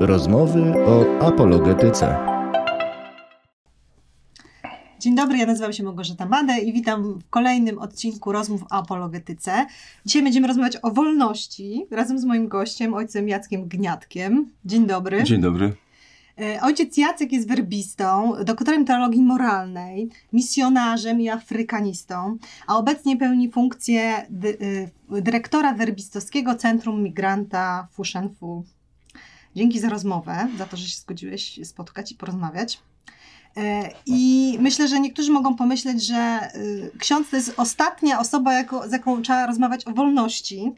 Rozmowy o apologetyce. Dzień dobry, ja nazywam się Małgorzata Made i witam w kolejnym odcinku Rozmów o apologetyce. Dzisiaj będziemy rozmawiać o wolności razem z moim gościem, ojcem Jackiem Gniatkiem. Dzień dobry. Dzień dobry. E, ojciec Jacek jest werbistą, doktorem teologii moralnej, misjonarzem i afrykanistą, a obecnie pełni funkcję dy, e, dyrektora werbistowskiego Centrum Migranta Fushenfu. Dzięki za rozmowę, za to, że się zgodziłeś spotkać i porozmawiać. E, I myślę, że niektórzy mogą pomyśleć, że ksiądz to jest ostatnia osoba, jako, z jaką trzeba rozmawiać o wolności,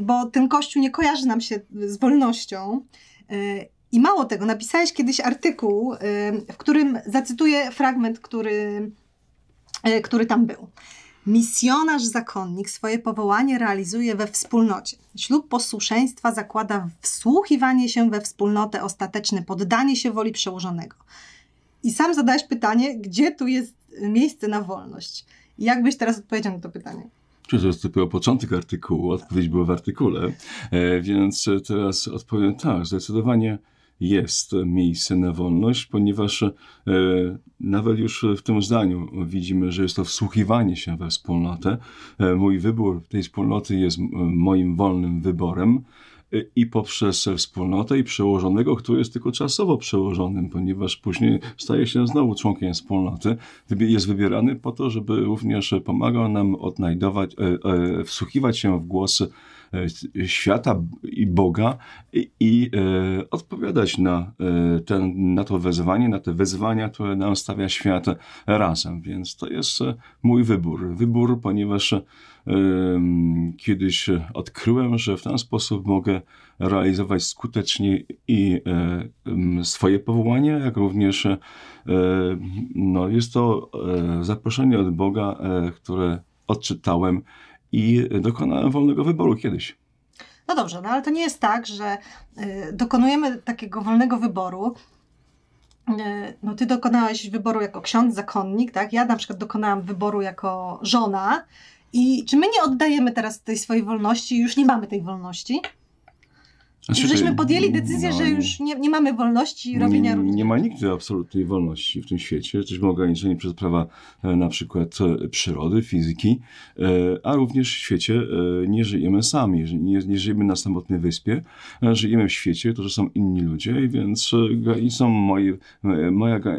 bo ten kościół nie kojarzy nam się z wolnością. I mało tego, napisałeś kiedyś artykuł, y, w którym zacytuję fragment, który, y, który tam był. Misjonarz zakonnik swoje powołanie realizuje we wspólnocie. Ślub posłuszeństwa zakłada wsłuchiwanie się we wspólnotę, ostateczne poddanie się woli przełożonego. I sam zadałeś pytanie, gdzie tu jest miejsce na wolność? Jak byś teraz odpowiedział na to pytanie? Czy to jest dopiero początek artykułu, odpowiedź była w artykule, e, więc teraz odpowiem tak, zdecydowanie jest miejsce na wolność, ponieważ e, nawet już w tym zdaniu widzimy, że jest to wsłuchiwanie się we wspólnotę. E, mój wybór tej wspólnoty jest moim wolnym wyborem e, i poprzez wspólnotę i przełożonego, który jest tylko czasowo przełożonym, ponieważ później staje się znowu członkiem wspólnoty, jest wybierany po to, żeby również pomagał nam odnajdować, wsłuchiwać się w głosy E, świata i Boga i, i e, odpowiadać na, e, ten, na to wezwanie, na te wezwania, które nam stawia świat razem. Więc to jest e, mój wybór. Wybór, ponieważ e, kiedyś odkryłem, że w ten sposób mogę realizować skutecznie i e, swoje powołanie, jak również no, jest to zaproszenie od Boga, które odczytałem i dokonałem wolnego wyboru kiedyś. No dobrze, no ale to nie jest tak, że y, dokonujemy takiego wolnego wyboru. Y, no ty dokonałeś wyboru jako ksiądz, zakonnik, tak? Ja na przykład dokonałam wyboru jako żona. I czy my nie oddajemy teraz tej swojej wolności, już nie mamy tej wolności? Znaczy, żeśmy podjęli decyzję, no, że już nie, nie mamy wolności robienia nie, Nie ma nigdy absolutnej wolności w tym świecie. Jesteśmy ograniczeni przez prawa e, na przykład e, przyrody, fizyki, e, a również w świecie nie żyjemy sami, nie, nie żyjemy na samotnej wyspie, żyjemy w świecie, to, że są inni ludzie, więc granicą moje, moja,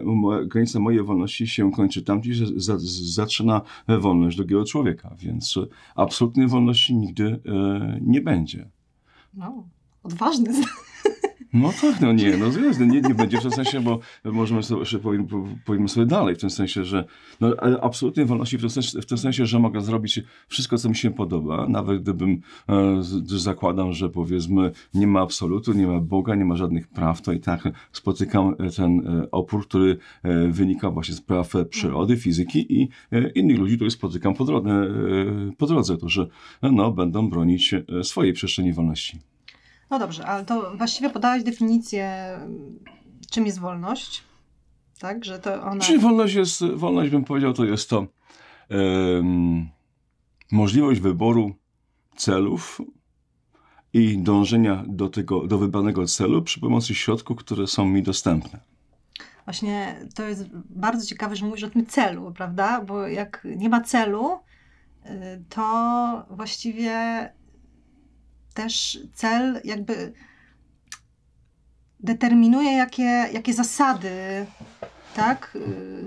moja, granica mojej wolności się kończy tam, gdzie zaczyna wolność drugiego człowieka, więc absolutnej wolności nigdy nie będzie. No odważny. No tak, no nie, no związane, no nie, nie będzie w tym sensie, bo możemy sobie, powiem, powiemy sobie dalej, w tym sensie, że no, absolutnej wolności w tym, sensie, w tym sensie, że mogę zrobić wszystko, co mi się podoba, nawet gdybym, e, zakładam, że powiedzmy nie ma absolutu, nie ma Boga, nie ma żadnych praw, to i tak spotykam ten e, opór, który e, wynika właśnie z praw e, przyrody, fizyki i innych ludzi, których spotykam po drodze, po drodze to, że no, będą bronić swojej przestrzeni wolności. No dobrze, ale to właściwie podałaś definicję, czym jest wolność. Tak, że to ona... Czyli wolność jest, wolność bym powiedział, to jest to możliwość wyboru celów i dążenia do tego, do wybranego celu przy pomocy środków, które są mi dostępne. Właśnie to jest bardzo ciekawe, że mówisz o tym celu, prawda? Bo jak nie ma celu, y, to właściwie też cel jakby determinuje, jakie, jakie zasady, tak?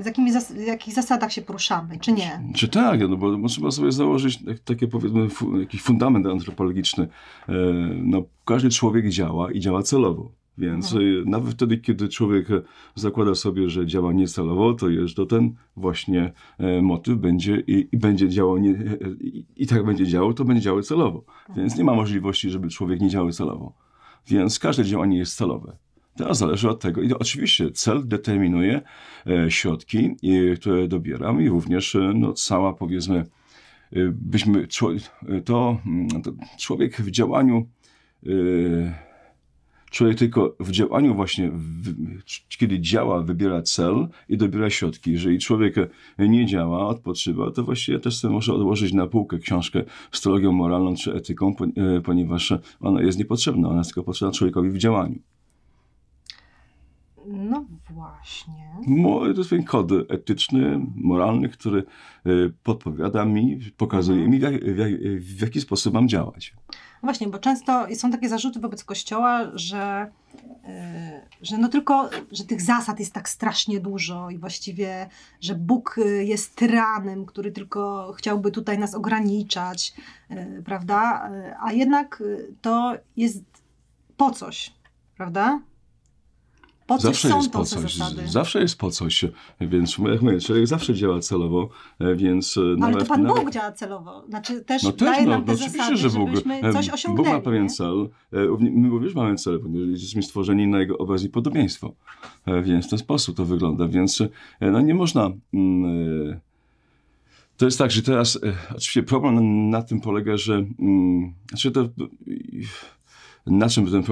Z jakimi zas w jakich zasadach się poruszamy, czy nie? Czy, tak, no bo no trzeba sobie założyć tak, takie powiedzmy, jakiś fundament antropologiczny. E, no, każdy człowiek działa i działa celowo. Więc tak. y, nawet wtedy, kiedy człowiek y, zakłada sobie, że działa niecelowo, to jest to ten właśnie e, motyw będzie i, i będzie działał nie, e, i, i, tak będzie działał, to będzie działał celowo. Tak. Więc nie ma możliwości, żeby człowiek nie działał celowo. Więc każde działanie jest celowe. Teraz zależy od tego. I to, oczywiście cel determinuje e, środki, e, które dobieram i również e, no, cała powiedzmy e, byśmy, to, mm, to człowiek w działaniu Człowiek tylko w działaniu właśnie, w, kiedy działa, wybiera cel i dobiera środki. Jeżeli człowiek nie działa, odpoczywa, to właściwie też sobie może odłożyć na półkę książkę z teologią moralną czy etyką, e, ponieważ ona jest niepotrzebna. Ona jest tylko potrzebna człowiekowi w działaniu. No właśnie. No, to jest pewien kod etyczny, moralny, który e, podpowiada mi, pokazuje mhm. mi, w, jak, w, jak, w jaki sposób mam działać. Właśnie, bo często są takie zarzuty wobec Kościoła, że, e, że no tylko, że tych zasad jest tak strasznie dużo i właściwie, że Bóg e, jest tyranem, który tylko chciałby tutaj nas ograniczać, e, prawda? A jednak to jest po coś, prawda? po zawsze jest po coś. Zawsze jest po coś. Więc jak mówię, człowiek zawsze działa celowo, więc... E, ale nawet, to Pan nawet... Bóg działa celowo. Znaczy też no, też, daje no, nam te no, zasady, oczywiście, że Bóg, e, coś osiągnęli. Bóg ma pewien cel. E, my również mamy cel, ponieważ jesteśmy stworzeni na Jego obraz i podobieństwo. Więc w ten sposób to wygląda. Więc no, nie można... Mm, to jest tak, że teraz, oczywiście problem na, tym polega, że, mm, znaczy to, na czym ten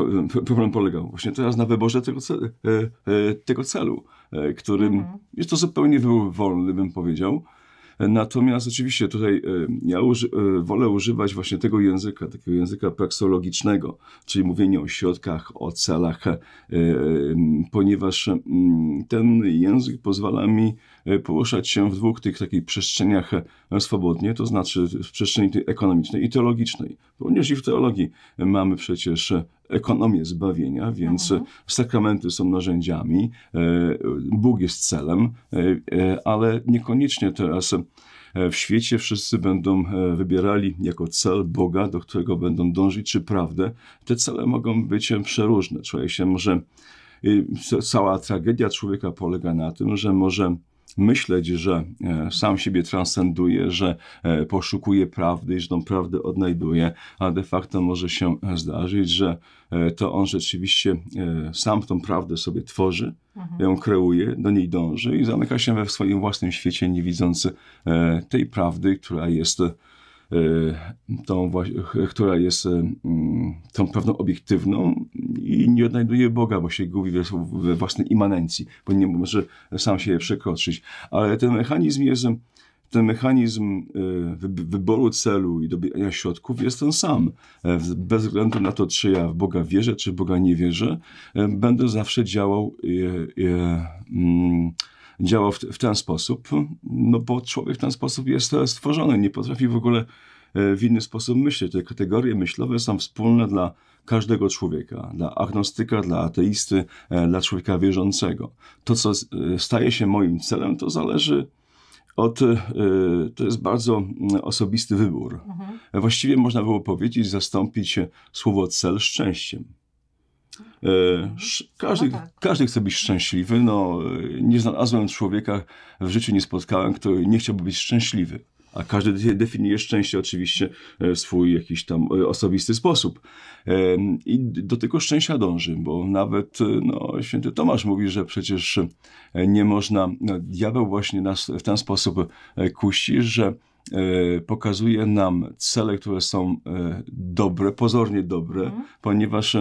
problem polegał? Właśnie teraz na wyborze tego, celu, e, e, tego celu e, którym mhm. jest to zupełnie wybór wolny, bym powiedział. Natomiast oczywiście tutaj ja uży, wolę używać właśnie tego języka, takiego języka praksologicznego, czyli mówienie o środkach, o celach, ponieważ ten język pozwala mi E, poruszać się w dwóch tych takich przestrzeniach e, swobodnie, to znaczy w przestrzeni ekonomicznej i teologicznej. Również i w teologii mamy przecież e, ekonomię zbawienia, więc mhm. sakramenty są narzędziami, Bóg jest celem, ale niekoniecznie teraz w świecie wszyscy będą wybierali jako cel Boga, do którego będą dążyć, czy prawdę. Te cele mogą być przeróżne. Człowiek się może. Cała tragedia człowieka polega na tym, że może myśleć, że e, sam siebie transcenduje, że e, poszukuje prawdy i że tą prawdę odnajduje, a de facto może się e, zdarzyć, że to on rzeczywiście sam tą prawdę sobie tworzy, mhm. ją kreuje, do niej dąży i zamyka się we swoim własnym świecie, nie widząc tej prawdy, która jest Y, tą, która jest y, mm, tą pewną obiektywną i nie odnajduje Boga, bo się gubi we własnej immanencji, bo nie może sam się przekroczyć. Ale ten mechanizm jest, ten mechanizm y, wyboru celu i dobijania środków jest ten sam. E, bez względu na to, czy ja w Boga wierzę, czy w Boga nie wierzę, e, będę zawsze działał. Je, je, mm, działał w, w ten sposób, no bo człowiek w ten sposób jest stworzony, nie potrafi w ogóle e, w inny sposób myśleć. Te kategorie myślowe są wspólne dla każdego człowieka, dla agnostyka, dla ateisty, e, dla człowieka wierzącego. To, co e, staje się moim celem, to zależy od, to jest bardzo osobisty wybór. Mhm. Właściwie można było powiedzieć, zastąpić słowo cel szczęściem. E, mhm. no każdy, no tak. każdy chce być szczęśliwy. No, nie znalazłem człowieka, w życiu nie spotkałem, który nie chciałby być szczęśliwy. A każdy definiuje szczęście oczywiście e, w swój jakiś tam e, osobisty sposób. I do tego szczęścia dąży, bo nawet no, święty Tomasz mówi, że przecież nie można, no, diabeł właśnie nas w ten sposób kusi, że pokazuje nam cele, które są dobre, pozornie dobre, mhm. ponieważ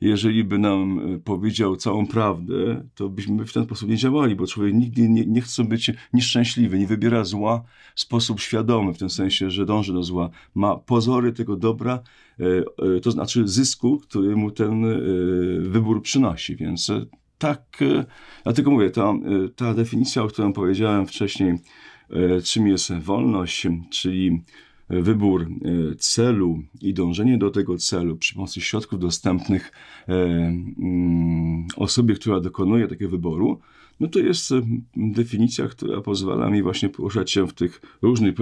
jeżeli by nam e, powiedział całą prawdę, to byśmy w ten sposób nie działali, bo człowiek nigdy nie, nie chce być nieszczęśliwy, nie wybiera zła w sposób świadomy, w tym sensie, że dąży do zła. Ma pozory tego dobra, e, e, to znaczy zysku, który mu ten wybór przynosi, więc tak, dlatego mówię, ta, ta definicja, o której powiedziałem wcześniej, czym jest wolność, czyli wybór e, celu i dążenie do tego celu przy pomocy środków dostępnych e, mm, osobie, która dokonuje takiego wyboru, no to jest e, definicja, która pozwala mi właśnie poruszać się w tych różnych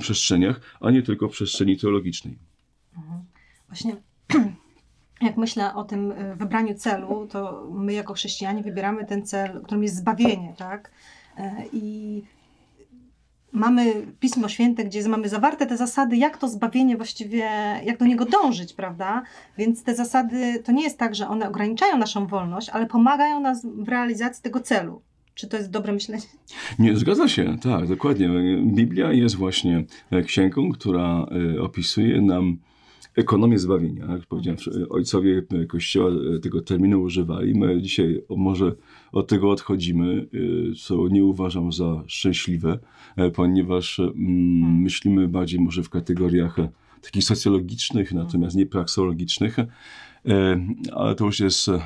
przestrzeniach, a nie tylko w przestrzeni teologicznej. Mhm. Właśnie jak myślę o tym wybraniu celu, to my jako chrześcijanie wybieramy ten cel, którym jest zbawienie, tak? I mamy Pismo Święte, gdzie mamy zawarte te zasady, jak to zbawienie właściwie, jak do niego dążyć, prawda? Więc te zasady, to nie jest tak, że one ograniczają naszą wolność, ale pomagają nas w realizacji tego celu. Czy to jest dobre myślenie? Nie, zgadza się, tak, dokładnie. Biblia jest właśnie e, księgą, która e, opisuje nam ekonomię zbawienia. Jak powiedziałem, mhm. ojcowie Kościoła e, tego terminu używali. My dzisiaj może od tego odchodzimy, e, co nie uważam za szczęśliwe, e, ponieważ mhm. myślimy bardziej może w kategoriach takich socjologicznych, natomiast nie praksologicznych. E, ale to już jest e,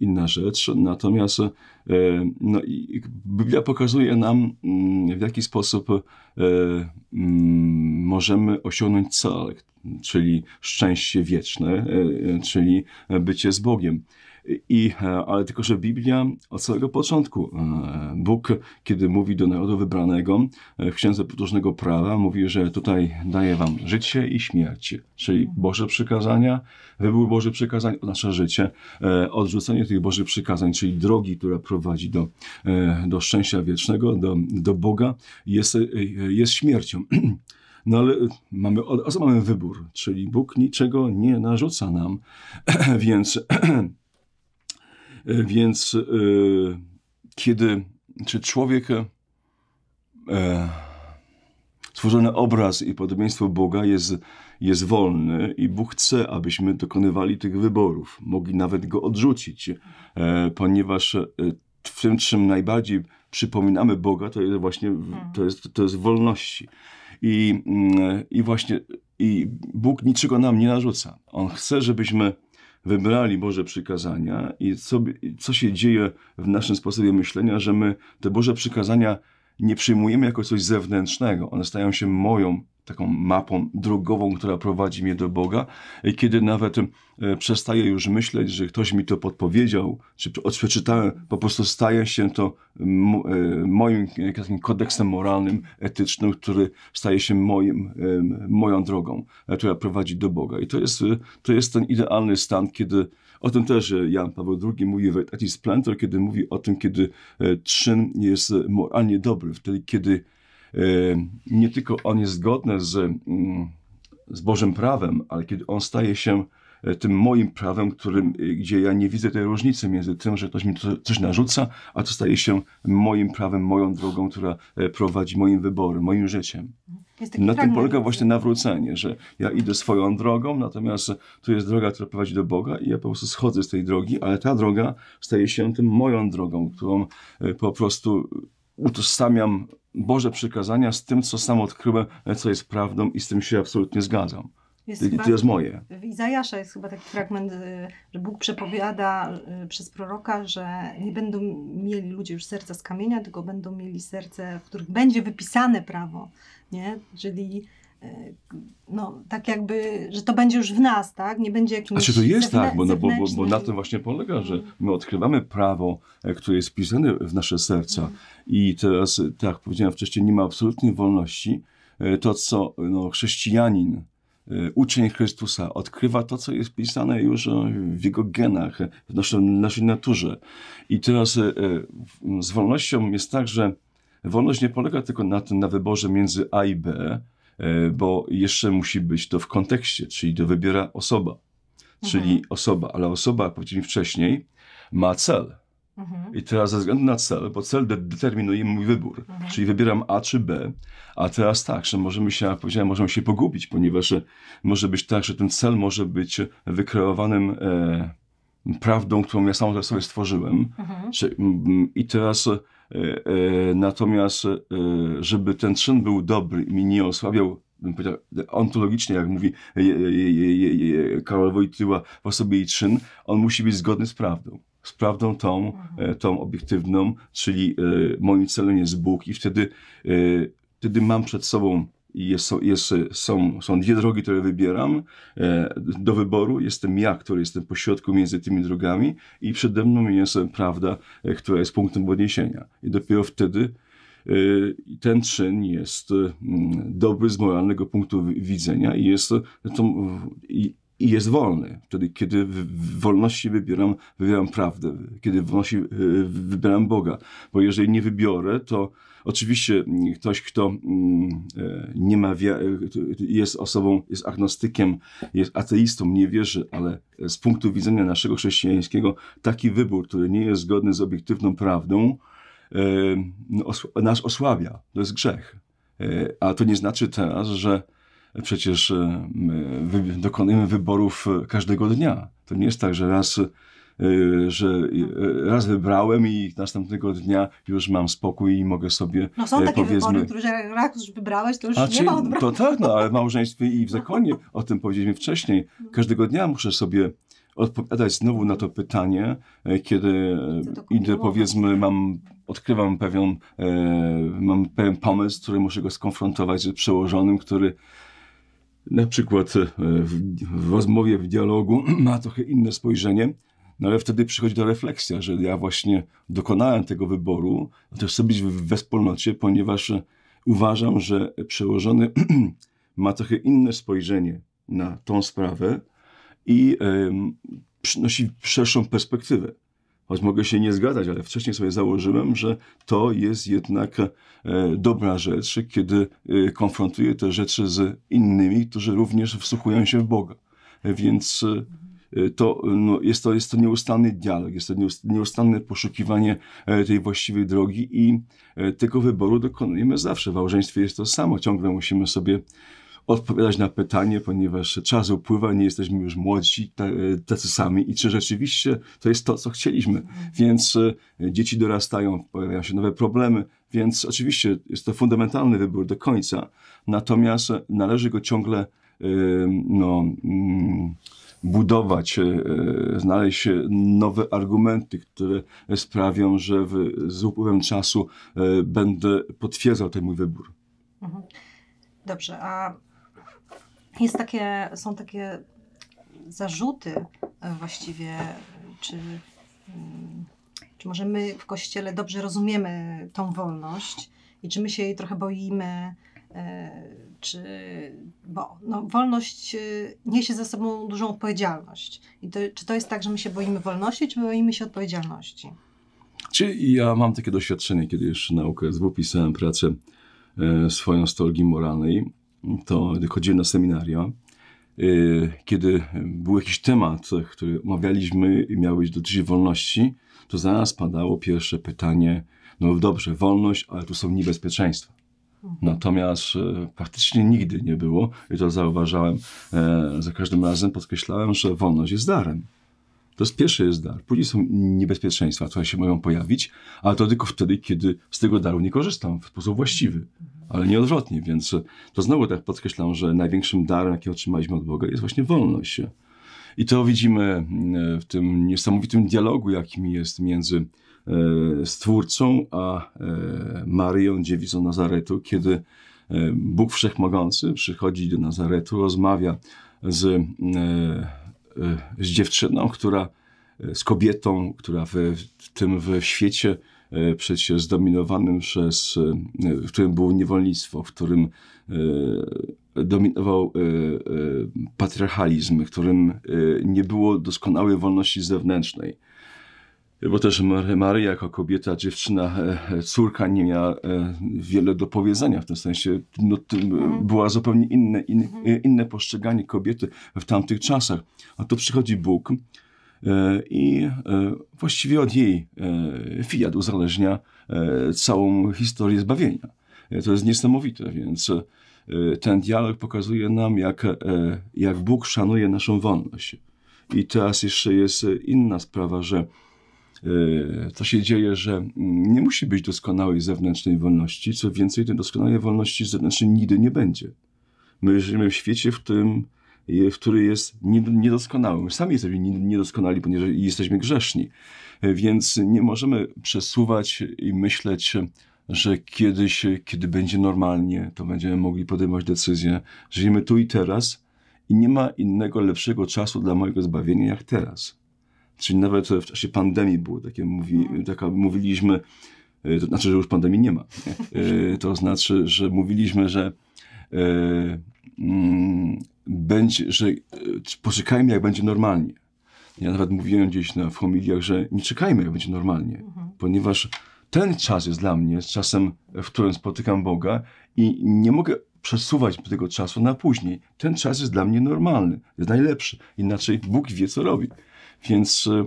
inna rzecz. Natomiast e, no, Biblia pokazuje nam, mm, w jaki sposób mm, możemy osiągnąć cel, czyli szczęście wieczne, czyli bycie z Bogiem. I, e, ale tylko, że Biblia od całego początku, e, Bóg, kiedy mówi do narodu wybranego e, w Księdze Podróżnego Prawa, mówi, że tutaj daje wam życie i śmierć, czyli mhm. Boże przykazania, wybór Boże przykazań, nasze życie, odrzucenie tych Bożych przykazań, czyli drogi, która prowadzi do, do szczęścia wiecznego, do, do Boga, jest, jest śmiercią. No ale mamy, a co mamy wybór, czyli Bóg niczego nie narzuca nam, więc Więc e, kiedy, czy człowiek e, e, stworzony obraz i podobieństwo Boga jest, jest wolny i Bóg chce, abyśmy dokonywali tych wyborów. Mogli nawet go odrzucić, ponieważ w tym, czym najbardziej przypominamy Boga, to jest właśnie mhm. to jest, to jest wolności. I, mm, I właśnie i Bóg niczego nam nie narzuca. On chce, żebyśmy wybrali Boże przykazania i co, co się dzieje w naszym sposobie myślenia, że my te Boże przykazania nie przyjmujemy jako coś zewnętrznego. One stają się moją taką mapą drogową, która prowadzi mnie do Boga. Kiedy nawet e, przestaję już myśleć, że ktoś mi to podpowiedział, czy przeczytałem, po prostu staje się to e, moim e, takim kodeksem moralnym, etycznym, który staje się moim, moją drogą, która prowadzi do Boga. I to jest, to jest ten idealny stan, kiedy o tym też e, Jan Paweł II mówi w taki Splentor, kiedy mówi o tym, kiedy e, czyn jest moralnie dobry, wtedy kiedy e, nie tylko on jest zgodny z, mm, z Bożym prawem, ale kiedy on staje się tym moim prawem, którym, gdzie ja nie widzę tej różnicy między tym, że ktoś mi coś narzuca, a to staje się moim prawem, moją drogą, która prowadzi moim wyborem, moim życiem na tym polega właśnie nawrócenie, że ja idę swoją drogą, natomiast tu jest droga, która prowadzi do Boga i ja po prostu schodzę z tej drogi, ale ta droga staje się tym moją drogą, którą e, po prostu utożsamiam Boże przykazania z tym, co sam odkryłem, e, co jest prawdą i z tym się absolutnie zgadzam. Jest I chyba, to jest moje. W Izajasza jest chyba taki fragment, e, że Bóg przepowiada przez proroka, że nie będą mieli ludzie już serca z kamienia, tylko będą mieli serce, w których będzie wypisane prawo nie? Czyli e, no, tak jakby, że to będzie już w nas, tak? Nie będzie jakimś... Znaczy to jest tak, bo, no, bo, bo, bo, na tym właśnie polega, że mhm. my odkrywamy prawo, e, które jest wpisane w nasze serca mhm. i teraz, e, tak jak powiedziałem wcześniej, nie ma absolutnej wolności. To, co no, chrześcijanin, uczeń Chrystusa odkrywa to, co jest pisane już w jego genach, w naszej, naszej naturze. I teraz z wolnością jest tak, że wolność nie polega tylko na, tym, na wyborze między A i B, e, bo jeszcze musi być to w kontekście, czyli to wybiera osoba. Czyli mhm. osoba, ale osoba, jak powiedzieliśmy wcześniej, ma cel. Mhm. I teraz ze względu na cel, bo cel de determinuje mój wybór, mhm. czyli wybieram A czy B, a teraz tak, że możemy się, jak powiedziałem, możemy się pogubić, ponieważ e, może być tak, że ten cel może być wykreowanym e, prawdą, którą ja sam sobie stworzyłem. Mhm. Czy, m, mm, mm, I teraz e, Y, y, natomiast, y, żeby ten czyn był dobry i nie osłabiał ontologicznie, jak mówi Karol Wojtyła w osobie i czyn, on musi być zgodny z prawdą z prawdą tą, e, mhm. tą obiektywną, czyli e, moim celem jest Bóg i wtedy, e, wtedy mam przed sobą jest, jest, są, są dwie drogi, które wybieram e, do wyboru. Jestem ja, który jestem pośrodku między tymi drogami i przede mną jest prawda, e, która jest punktem odniesienia. I dopiero wtedy e, ten czyn jest mm, dobry z moralnego punktu widzenia i jest, to, i, i jest wolny. Wtedy, kiedy w wolności wybieram, wybieram prawdę, kiedy w wolności wybieram Boga. Bo jeżeli nie wybiorę, to Oczywiście mm, ktoś, kto mm, e, nie ma e, jest osobą, jest agnostykiem, jest ateistą, nie wierzy, ale e, z punktu widzenia naszego chrześcijańskiego taki wybór, który nie jest zgodny z obiektywną prawdą, no, nas osłabia. To jest grzech. A to nie znaczy teraz, że przecież dokonujemy wyborów każdego dnia. To nie jest tak, że raz Y, że y, y, raz wybrałem i następnego dnia już mam spokój i mogę sobie No są e, takie powiedzmy, wybory, które raz już wybrałeś, to już nie czy, ma odwrotu. To tak, no ale w małżeństwie i w zakonie, o tym powiedzieliśmy wcześniej, no. każdego dnia muszę sobie odpowiadać znowu na to pytanie, e, kiedy idę, powiedzmy, mam, odkrywam pewien, e, mam pewien pomysł, który muszę go skonfrontować z przełożonym, który na przykład e, w, w rozmowie, w dialogu ma trochę inne spojrzenie, no ale wtedy przychodzi ta refleksja, że ja właśnie dokonałem tego wyboru, to chcę być w wspólnocie, ponieważ uważam, że przełożony ma trochę inne spojrzenie na tą sprawę i przynosi szerszą perspektywę. Choć mogę się nie zgadzać, ale wcześniej sobie założyłem, że to jest jednak e, dobra rzecz, kiedy y, konfrontuję te rzeczy z innymi, którzy również wsłuchują się w Boga. E, więc Y, to y, no, jest, to, jest to nieustanny dialog, jest to nieustanne poszukiwanie e, tej właściwej drogi i e, tego wyboru dokonujemy zawsze. W małżeństwie jest to samo, ciągle musimy sobie odpowiadać na pytanie, ponieważ czas upływa, nie jesteśmy już młodzi, e, tacy sami i czy rzeczywiście to jest to, co chcieliśmy. Więc dzieci dorastają, pojawiają się nowe problemy, więc oczywiście jest to fundamentalny wybór do końca, natomiast należy go ciągle no, mm, budować, e, e, znaleźć e, nowe argumenty, które sprawią, że w, z upływem czasu będę potwierdzał ten mój wybór. Mhm. Dobrze, a jest takie, są takie zarzuty właściwie, czy, mm, czy może my w Kościele dobrze rozumiemy tą wolność i czy my się jej trochę boimy, E, czy, bo no, wolność e, niesie ze sobą dużą odpowiedzialność. I to, czy to jest tak, że my się boimy wolności, czy boimy się odpowiedzialności? Czy ja mam takie doświadczenie, kiedy jeszcze na UKSW pisałem pracę e, swoją z teologii moralnej, to gdy chodziłem na seminaria, kiedy był jakiś temat, który omawialiśmy i miał być dotyczyć wolności, to zaraz padało pierwsze pytanie, no dobrze, wolność, ale tu są niebezpieczeństwa. Natomiast praktycznie e, nigdy nie było, i to zauważałem e, za każdym razem, podkreślałem, że wolność jest darem. To jest pierwszy jest dar. Później są niebezpieczeństwa, które się mogą pojawić, ale to tylko wtedy, kiedy z tego daru nie korzystam w sposób właściwy, ale nie odwrotnie. Więc e, to znowu tak podkreślam, że największym darem, jaki otrzymaliśmy od Boga, jest właśnie wolność. I to widzimy w tym niesamowitym dialogu, jakim jest między E, stwórcą, a e, Marią, dziewicą Nazaretu, kiedy e, Bóg Wszechmogący przychodzi do Nazaretu, rozmawia z, z dziewczyną, która, z kobietą, która w, w tym w świecie przecież zdominowanym przez, w którym było niewolnictwo, w którym dominował patriarchalizm, w którym nie było doskonałej wolności zewnętrznej bo też Maryja jako kobieta, dziewczyna, e, e, córka nie miała e, wiele do powiedzenia w tym sensie. No, mhm. Była zupełnie inne, in, mhm. inne postrzeganie kobiety w tamtych czasach. A tu przychodzi Bóg i właściwie od jej fiat uzależnia całą historię zbawienia. To jest niesamowite, więc ten dialog pokazuje nam, jak, jak Bóg szanuje naszą wolność. I teraz jeszcze jest inna sprawa, że E, to się dzieje, że nie musi być doskonałej zewnętrznej wolności. Co więcej, tej doskonałej wolności zewnętrznej nigdy nie będzie. My żyjemy w świecie, w którym który jest niedoskonały. My sami jesteśmy niedoskonali, ponieważ jesteśmy grzeszni. E, więc nie możemy przesuwać i myśleć, że kiedyś, kiedy będzie normalnie, to będziemy mogli podejmować decyzje. Żyjemy tu i teraz i nie ma innego lepszego czasu dla mojego zbawienia jak teraz. Czyli nawet w czasie pandemii było takie, mówi, no. taka, mówiliśmy, e, to znaczy, że już pandemii nie ma. Nie? E, to znaczy, że mówiliśmy, że e, mm, będzie, że poczekajmy jak będzie normalnie. Ja nawet mówiłem gdzieś na, w homiliach, że nie czekajmy jak będzie normalnie, mhm. ponieważ ten czas jest dla mnie czasem, w którym spotykam Boga i nie mogę przesuwać tego czasu na później. Ten czas jest dla mnie normalny, jest najlepszy. Inaczej Bóg wie, co robi. Więc y,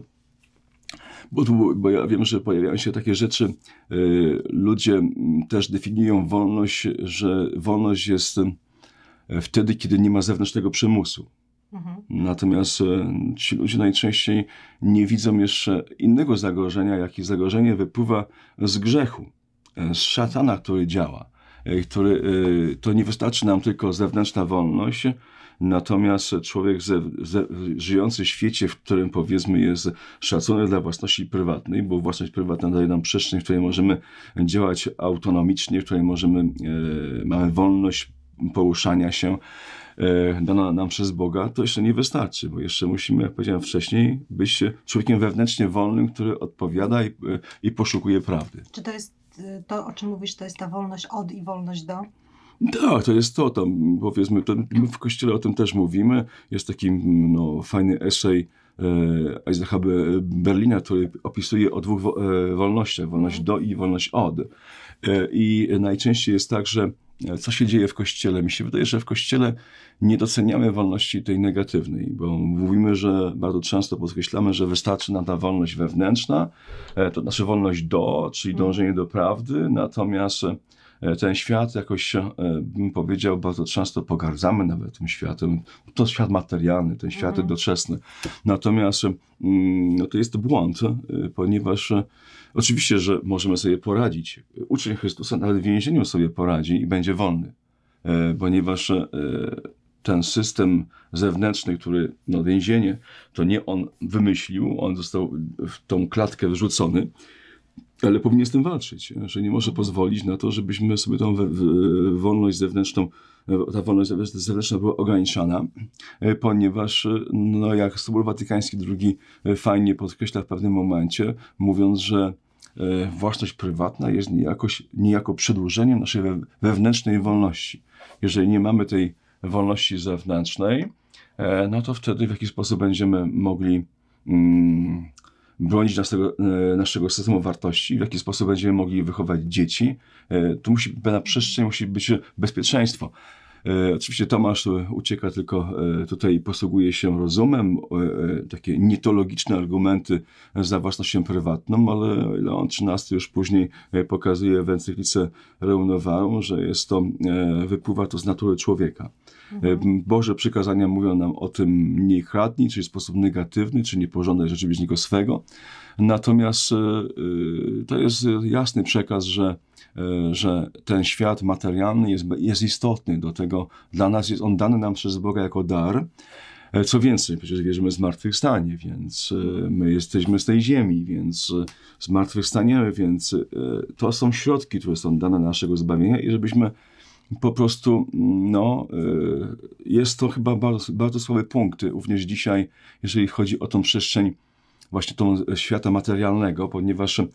bo, tu, bo ja wiem, że pojawiają się takie rzeczy. Y, ludzie też definiują wolność, że wolność jest y, wtedy, kiedy nie ma zewnętrznego przymusu. Mhm. Natomiast ci ludzie najczęściej nie widzą jeszcze innego zagrożenia, jakie zagrożenie wypływa z grzechu, e, z szatana, który działa. E, który, e, to nie wystarczy nam tylko zewnętrzna wolność, Natomiast człowiek ze, ze, żyjący w świecie, w którym powiedzmy jest szacunek dla własności prywatnej, bo własność prywatna daje nam przestrzeń, w której możemy działać autonomicznie, w której możemy, e, mamy wolność poruszania się e, dana nam przez Boga, to jeszcze nie wystarczy, bo jeszcze musimy, jak powiedziałem wcześniej, być człowiekiem wewnętrznie wolnym, który odpowiada i, e, i poszukuje prawdy. Czy to jest e, to, o czym mówisz, to jest ta wolność od i wolność do? Tak, to jest to. Tam powiedzmy, to, my w kościele o tym też mówimy. Jest taki no, fajny esej e, Isaaca Berlina, który opisuje o dwóch wo, e, wolnościach, wolność do i wolność od. E, I najczęściej jest tak, że e, co się dzieje w kościele? Mi się wydaje, że w kościele nie doceniamy wolności tej negatywnej, bo mówimy, że bardzo często podkreślamy, że wystarczy nam ta wolność wewnętrzna, e, to znaczy wolność do, czyli mhm. dążenie do prawdy, natomiast E, ten świat jakoś, e, bym powiedział, bardzo często pogardzamy nawet tym światem. To świat materialny, ten świat mhm. doczesny. Natomiast mm, no to jest błąd, e, ponieważ oczywiście, że możemy sobie poradzić. Uczeń Chrystusa nawet w więzieniu sobie poradzi i będzie wolny, ponieważ ten system zewnętrzny, który, no więzienie, to nie on wymyślił, on został w tą klatkę wrzucony, ale powinien z tym walczyć, że nie może mhm. pozwolić na to, żebyśmy sobie tą we, wolność zewnętrzną, ta wolność zewnętrzna była ograniczana, e, ponieważ, no jak Sobór Watykański II e, fajnie podkreśla w pewnym momencie, mówiąc, że e, własność prywatna jest niejako, niejako przedłużeniem naszej wewnętrznej wolności. Jeżeli nie mamy tej wolności zewnętrznej, no to wtedy w jaki sposób będziemy mogli mm, bronić naszego, e, naszego systemu wartości, w jaki sposób będziemy mogli wychować dzieci. E, tu musi, na przestrzeni musi być bezpieczeństwo. E, oczywiście Tomasz ucieka tylko tutaj posługuje się rozumem, takie nietologiczne argumenty za własnością prywatną, ale Leon XIII już później pokazuje w encyklice Reunowarum, że jest to, wypływa to z natury człowieka. Mhm. Boże przykazania mówią nam o tym mniej kradnij, czyli sposób negatywny, czy niepożądaj rzeczy bliźniego swego. Natomiast e, e, to jest jasny przekaz, że, e, że ten świat materialny jest, jest istotny do tego, dla nas jest on dany nam przez Boga jako dar. Co więcej, przecież wierzymy w zmartwychwstanie, więc my jesteśmy z tej ziemi, więc zmartwychwstaniemy, więc to są środki, które są dane naszego zbawienia i żebyśmy po prostu no, y, jest to chyba bardzo, bardzo słaby punkt również dzisiaj, jeżeli chodzi o tą przestrzeń właśnie tą świata materialnego, ponieważ y,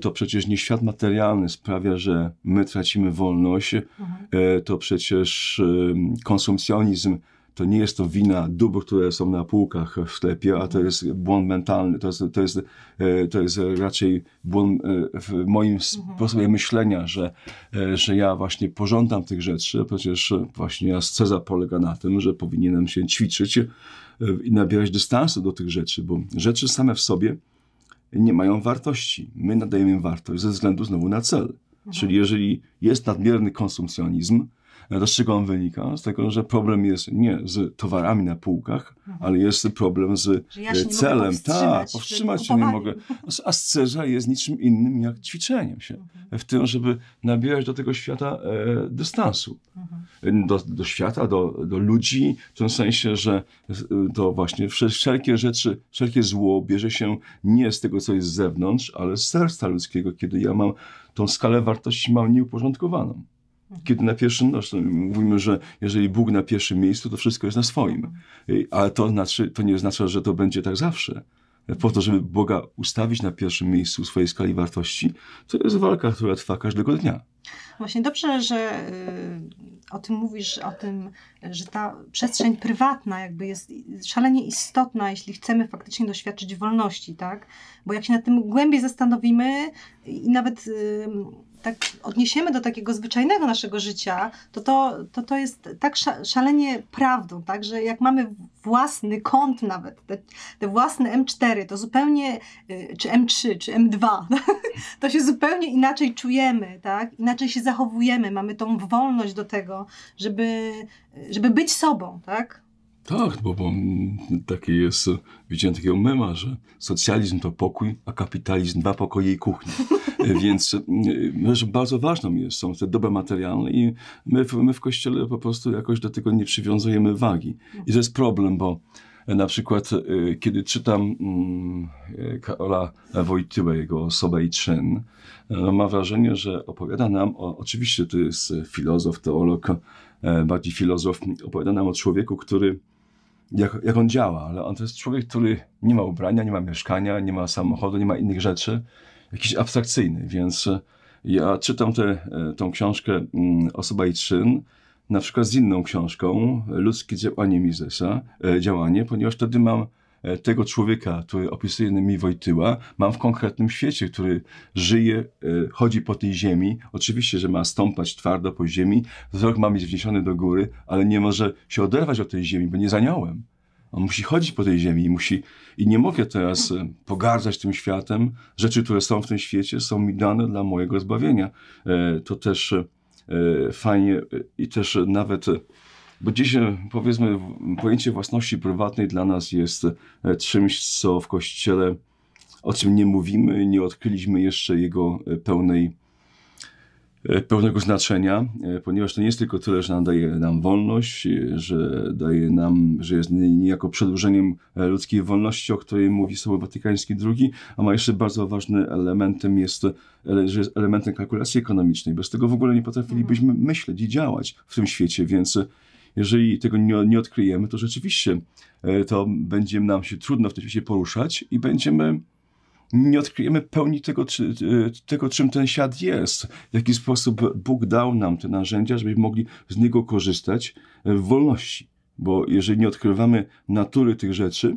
to przecież nie świat materialny sprawia, że my tracimy wolność, mhm. Y, to przecież konsumpcjonizm to nie jest to wina dóbr, które są na półkach w sklepie, a to jest błąd mentalny, to jest, to jest, e, to jest raczej błąd e, w moim sposobie mhm. myślenia, że, e, że ja właśnie pożądam tych rzeczy, przecież właśnie asceza polega na tym, że powinienem się ćwiczyć i nabierać dystansu do tych rzeczy, bo rzeczy same w sobie nie mają wartości. My nadajemy im wartość ze względu znowu na cel. Mhm. Czyli jeżeli jest nadmierny konsumpcjonizm, z czego on wynika? Z tego, że problem jest nie z towarami na półkach, mhm. ale jest problem z ja celem. Tak, powstrzymać się nie mogę. Asceza jest niczym innym jak ćwiczeniem się mhm. w tym, żeby nabierać do tego świata e, dystansu. Mhm. Do, do, świata, do, do ludzi, w tym sensie, że e, to właśnie wszelkie rzeczy, wszelkie zło bierze się nie z tego, co jest z zewnątrz, ale z serca ludzkiego, kiedy ja mam tą skalę wartości mam nieuporządkowaną kiedy na pierwszym, no, mówimy, że jeżeli Bóg na pierwszym miejscu, to wszystko jest na swoim. Ale to, znaczy, to nie oznacza, że to będzie tak zawsze. Po to, żeby Boga ustawić na pierwszym miejscu swojej skali wartości, to jest walka, która trwa każdego dnia. Właśnie dobrze, że y, o tym mówisz, o tym, że ta przestrzeń prywatna jakby jest szalenie istotna, jeśli chcemy faktycznie doświadczyć wolności, tak? Bo jak się nad tym głębiej zastanowimy i nawet tak odniesiemy do takiego zwyczajnego naszego życia, to to, to, to jest tak szalenie prawdą, tak, że jak mamy własny kąt nawet, te, te własne M4, to zupełnie, y, czy M3, czy M2, to się zupełnie inaczej czujemy, tak, inaczej się zachowujemy, mamy tą wolność do tego, żeby, żeby być sobą, tak. Tak, bo, bo taki jest, widziałem takiego mema, że socjalizm to pokój, a kapitalizm dwa pokoje i kuchnia. Więc e, bardzo ważną jest, są te dobre materialne i my, my w kościele po prostu jakoś do tego nie przywiązujemy wagi. I to jest problem, bo e, na przykład, e, kiedy czytam mm, Karola Wojtyła jego osobę i czyn, mam wrażenie, że opowiada nam, o, oczywiście to jest filozof, teolog, bardziej filozof, opowiada nam o człowieku, który jak, jak on działa, ale on to jest człowiek, który nie ma ubrania, nie ma mieszkania, nie ma samochodu, nie ma innych rzeczy, jakiś abstrakcyjny, więc e, ja czytam tę e, książkę mm, Osoba i Czyn, na przykład z inną książką, Ludzkie działanie Misesa, e, działanie, ponieważ wtedy mam E, tego człowieka, który opisuje mi Wojtyła, mam w konkretnym świecie, który żyje, e, chodzi po tej ziemi. Oczywiście, że ma stąpać twardo po ziemi, wzrok ma mieć wniesiony do góry, ale nie może się oderwać od tej ziemi, bo nie zaniołem. On musi chodzić po tej ziemi i musi. I nie mogę teraz e, pogardzać tym światem. Rzeczy, które są w tym świecie, są mi dane dla mojego zbawienia. To też fajnie i też nawet bo dziś, e, powiedzmy, pojęcie własności prywatnej dla nas jest e, czymś, co w kościele, o czym nie mówimy, nie odkryliśmy jeszcze jego e, pełnej, pełnego znaczenia, ponieważ to nie jest tylko tyle, że nam daje nam wolność, że daje nam, że jest niejako przedłużeniem ludzkiej wolności, o której mówi sobie Watykański II, a ma jeszcze bardzo ważny elementem jest, że jest elementem kalkulacji ekonomicznej. Bez tego w ogóle nie potrafilibyśmy mhm. myśleć i działać w tym świecie, więc jeżeli tego nie, nie odkryjemy, to rzeczywiście e, to będzie nam się trudno w tym świecie poruszać i będziemy nie odkryjemy pełni tego, e, tego, czym ten świat jest, w jaki sposób Bóg dał nam te narzędzia, żebyśmy mogli z niego korzystać e, w wolności. Bo jeżeli nie odkrywamy natury tych rzeczy,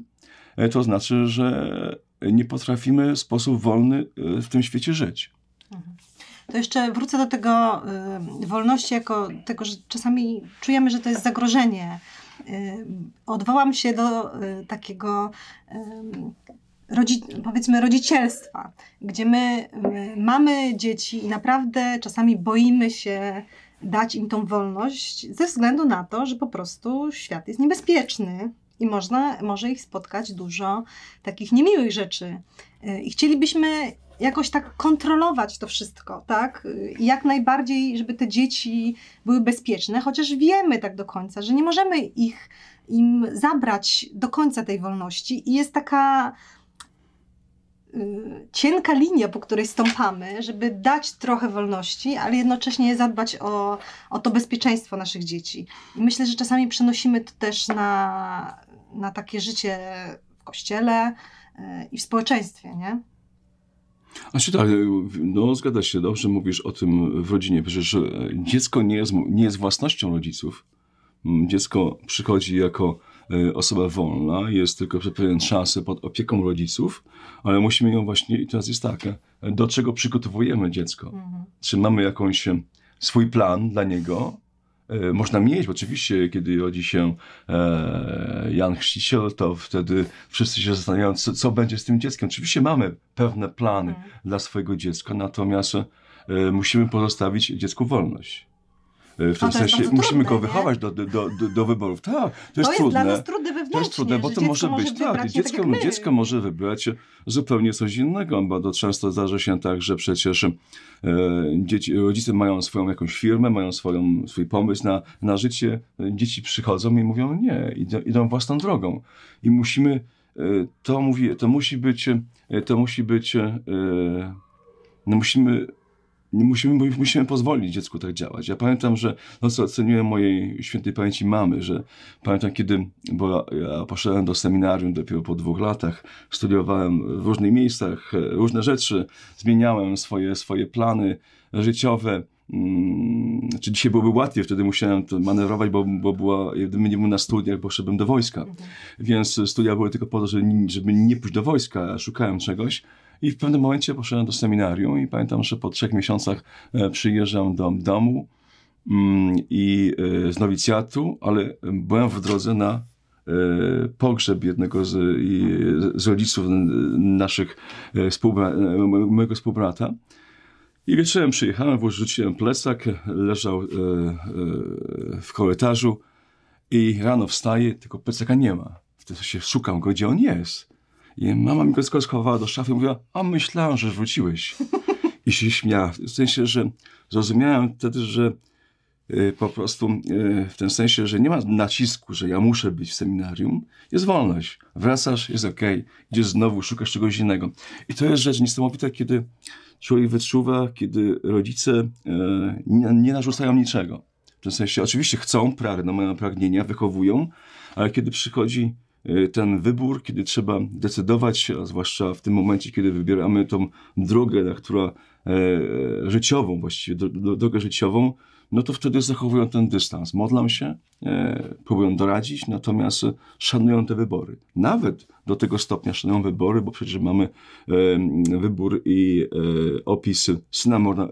to znaczy, że nie potrafimy w sposób wolny w tym świecie żyć to jeszcze wrócę do tego y, wolności, jako tego, że czasami czujemy, że to jest zagrożenie. Y, odwołam się do y, takiego y, rodzi, powiedzmy rodzicielstwa, gdzie my y, mamy dzieci i naprawdę czasami boimy się dać im tą wolność ze względu na to, że po prostu świat jest niebezpieczny i można, może ich spotkać dużo takich niemiłych rzeczy. Y, I chcielibyśmy jakoś tak kontrolować to wszystko, tak? jak najbardziej, żeby te dzieci były bezpieczne, chociaż wiemy tak do końca, że nie możemy ich im zabrać do końca tej wolności i jest taka y, cienka linia, po której stąpamy, żeby dać trochę wolności, ale jednocześnie zadbać o, o to bezpieczeństwo naszych dzieci. I myślę, że czasami przenosimy to też na, na takie życie w kościele y, i w społeczeństwie, nie? A czy tak, no zgadza się, dobrze mówisz o tym w rodzinie. Przecież e, dziecko nie jest, nie jest własnością rodziców. Mm, dziecko przychodzi jako e, osoba wolna, jest tylko przez pewien czas pod opieką rodziców, ale musimy ją właśnie, i teraz jest tak, e, do czego przygotowujemy dziecko? Mhm. Czy mamy jakąś swój plan dla niego, E, można mieć. bo Oczywiście, kiedy rodzi się e, Jan Chrzciciel, to wtedy wszyscy się zastanawiają, co, co będzie z tym dzieckiem. Oczywiście mamy pewne plany mm. dla swojego dziecka, natomiast e, musimy pozostawić dziecku wolność. E, w tym sensie musimy trudne, go wychować do, do, do, do, wyborów. Tak, to, to jest, trudne. Dla nas trudne to jest trudne, bo to może być może tak, tak. Dziecko, tak dziecko może wybrać zupełnie coś innego. Bardzo często zdarza się tak, że przecież e, dzieci, rodzice mają swoją jakąś firmę, mają swoją, swój pomysł na, na życie. Dzieci przychodzą i mówią nie, idą, idą własną drogą. I musimy, e, to, mówi, to musi być, e, to musi być e, no musimy musimy, musimy pozwolić dziecku tak działać. Ja pamiętam, że no co oceniłem mojej świętej pamięci mamy, że pamiętam kiedy, bo ja poszedłem do seminarium dopiero po dwóch latach, studiowałem w różnych miejscach e, różne rzeczy, zmieniałem swoje, swoje plany życiowe. Hmm, czy dzisiaj byłoby łatwiej, wtedy musiałem to manewrować, bo, bo była, gdybym nie był na studiach, bo szedłem do wojska. Mhm. Więc studia były tylko po to, żeby, żeby nie pójść do wojska, szukałem czegoś. I w pewnym momencie poszedłem do seminarium i pamiętam, że po trzech miesiącach e, przyjeżdżam do domu mm, i e, z nowicjatu, ale e, byłem w drodze na pogrzeb jednego z, z rodziców naszych, współbra, mojego współbrata. I wieczorem przyjechałem, włożyłem plecak, leżał w korytarzu i rano wstaję, tylko plecaka nie ma. Wtedy się szukam go, gdzie on jest. I mama mi go schowała do szafy i mówiła, a myślałam, że wróciłeś. I się śmiała. W sensie, że zrozumiałem wtedy, że y, po prostu y, w tym sensie, że nie ma nacisku, że ja muszę być w seminarium. Jest wolność. Wracasz, jest ok, idziesz znowu, szukasz czegoś innego. I to jest rzecz niesamowita, kiedy człowiek wyczuwa, kiedy rodzice y, nie, nie narzucają niczego. W tym sensie, oczywiście chcą, pragną, no, mają pragnienia, wychowują, ale kiedy przychodzi Y, ten wybór, kiedy trzeba decydować się, a zwłaszcza w tym momencie, kiedy wybieramy tą drogę, na która e, życiową właściwie, drogę życiową, no to wtedy zachowują ten dystans. Modlą się, e, próbują doradzić, natomiast szanują te wybory. Nawet do tego stopnia szanują wybory, bo przecież mamy e, wybór i e, opis syna morna,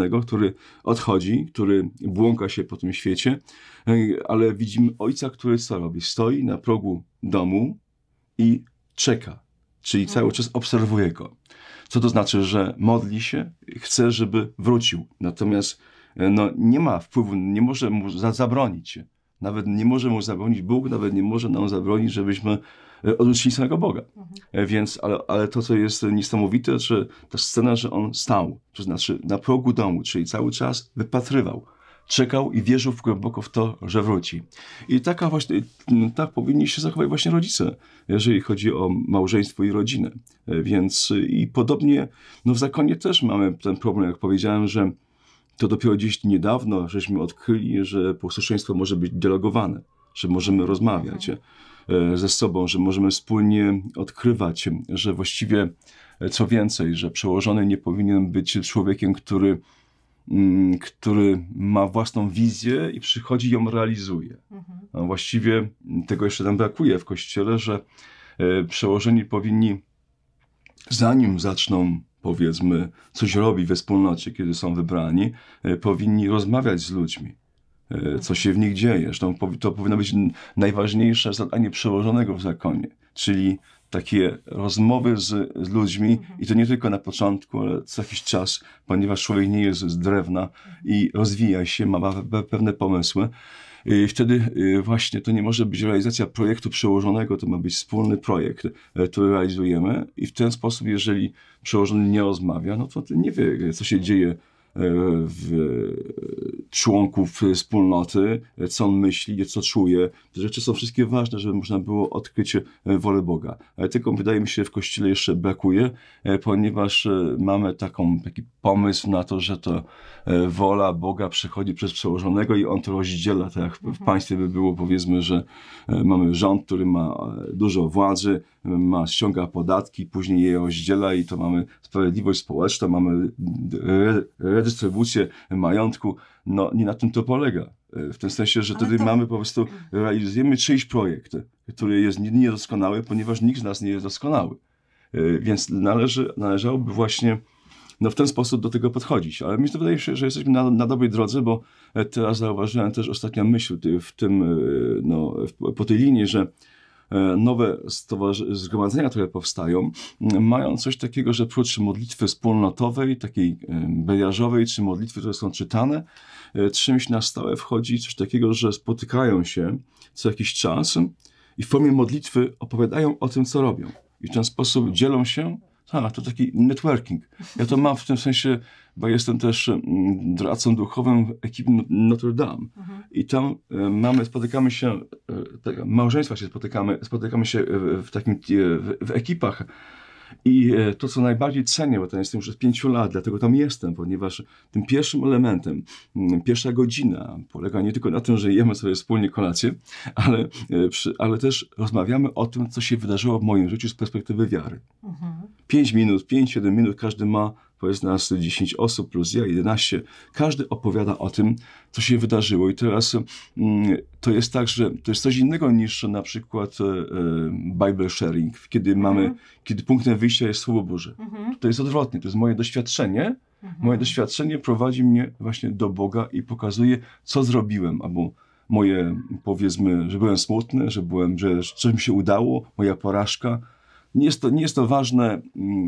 e, który odchodzi, który błąka się po tym świecie, e, ale widzimy ojca, który co robi? Stoi na progu domu i czeka, czyli cały czas obserwuje go. Co to znaczy, że modli się, chce, żeby wrócił. Natomiast no, nie ma wpływu, nie może mu za zabronić. Nawet nie może mu zabronić Bóg, nawet nie może nam zabronić, żebyśmy e, odrzucili samego Boga. Mhm. E, więc, ale, ale to, co jest niesamowite, że ta scena, że on stał, to znaczy na progu domu, czyli cały czas wypatrywał, czekał i wierzył głęboko w to, że wróci. I taka właśnie, no, tak powinni się zachować właśnie rodzice, jeżeli chodzi o małżeństwo i rodzinę. E, więc i podobnie, no w zakonie też mamy ten problem, jak powiedziałem, że to dopiero dziś niedawno żeśmy odkryli, że posłuszeństwo może być dialogowane, że możemy mhm. rozmawiać e, ze sobą, że możemy wspólnie odkrywać, że właściwie e, co więcej, że przełożony nie powinien być człowiekiem, który, mm, który ma własną wizję i przychodzi ją realizuje. Mhm. A właściwie tego jeszcze nam brakuje w kościele, że e, przełożeni powinni, zanim zaczną powiedzmy, coś robi we wspólnocie, kiedy są wybrani, e, powinni rozmawiać z ludźmi e, co się w nich dzieje. Zresztą to powinno być najważniejsze zadanie przełożonego w zakonie, czyli takie rozmowy z, z ludźmi mhm. i to nie tylko na początku, ale co jakiś czas, ponieważ człowiek nie jest z drewna i rozwija się, ma pewne pomysły. Y, wtedy y, właśnie to nie może być realizacja projektu przełożonego, to ma być wspólny projekt, e, który realizujemy i w ten sposób, jeżeli przełożony nie rozmawia, no to nie wie, co się dzieje członków wspólnoty, co on myśli, co czuje. Te rzeczy są wszystkie ważne, żeby można było odkryć wolę Boga. Tylko wydaje mi się, w Kościele jeszcze brakuje, e, ponieważ e, mamy taką, taki pomysł na to, że to e, wola Boga przechodzi przez przełożonego i on to rozdziela, tak jak w mhm. państwie by było, powiedzmy, że mamy rząd, który ma dużo władzy, ma, ściąga podatki, później je rozdziela i to mamy sprawiedliwość społeczną, mamy re, redystrybucję majątku. No nie na tym to polega. E, w tym sensie, że wtedy to... mamy po prostu, realizujemy czyjś projekt, który jest niedoskonały, ponieważ nikt z nas nie jest doskonały. E, więc należy, należałoby właśnie no w ten sposób do tego podchodzić. Ale mi się wydaje się, że jesteśmy na, na dobrej drodze, bo e, teraz zauważyłem też ostatnia myśl w tym, no, po tej linii, że E, nowe zgromadzenia, które powstają, mają coś takiego, że prócz modlitwy wspólnotowej, takiej bejażowej, czy modlitwy, które są czytane, e, czymś na stałe wchodzi coś takiego, że spotykają się co jakiś czas i w formie modlitwy opowiadają o tym, co robią. I w ten sposób dzielą się a to taki networking. Ja to mam w tym sensie, bo jestem też mm, doradcą duchowym w ekipie Notre Dame mhm. i tam e, mamy, spotykamy się, e, małżeństwa się spotykamy, spotykamy się e, w takim, w, w ekipach i to, co najbardziej cenię, bo tam jestem już od pięciu lat, dlatego tam jestem, ponieważ tym pierwszym elementem, mm, pierwsza godzina polega nie tylko na tym, że jemy sobie wspólnie kolację, ale, ale też rozmawiamy o tym, co się wydarzyło w moim życiu z perspektywy wiary. Mhm. 5 minut, 5-7 minut, każdy ma powiedzmy nas 10 osób plus ja 11, każdy opowiada o tym, co się wydarzyło. I teraz mm, to jest tak, że to jest coś innego niż na przykład e, e, Bible sharing, kiedy mhm. mamy, kiedy punktem wyjścia jest Słowo Boże. Mhm. To jest odwrotnie, to jest moje doświadczenie. Mhm. Moje doświadczenie prowadzi mnie właśnie do Boga i pokazuje, co zrobiłem, albo moje, powiedzmy, że byłem smutny, że byłem, że coś mi się udało, moja porażka, nie jest to, nie jest to ważne, mm,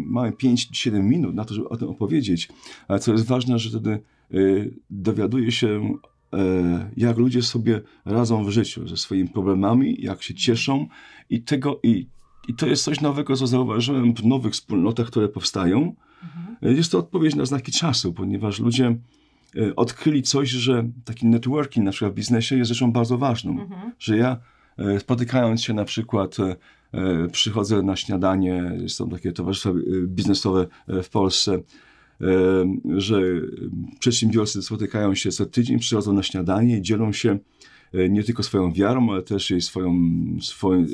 mamy 5-7 minut na to, żeby o tym opowiedzieć, ale co jest ważne, że wtedy y, dowiaduje się, e, jak ludzie sobie radzą w życiu ze swoimi problemami, jak się cieszą i tego i, i to jest coś nowego, co zauważyłem w nowych wspólnotach, które powstają. Mhm. Jest to odpowiedź na znaki czasu, ponieważ ludzie e, odkryli coś, że taki networking na przykład w biznesie jest rzeczą bardzo ważną, mhm. że ja E, spotykając się na przykład e, e, przychodzę na śniadanie, są takie towarzystwa biznesowe w Polsce, że przedsiębiorcy spotykają się co tydzień, przychodzą na śniadanie i dzielą się nie tylko swoją wiarą, ale też jej swoją, swoim,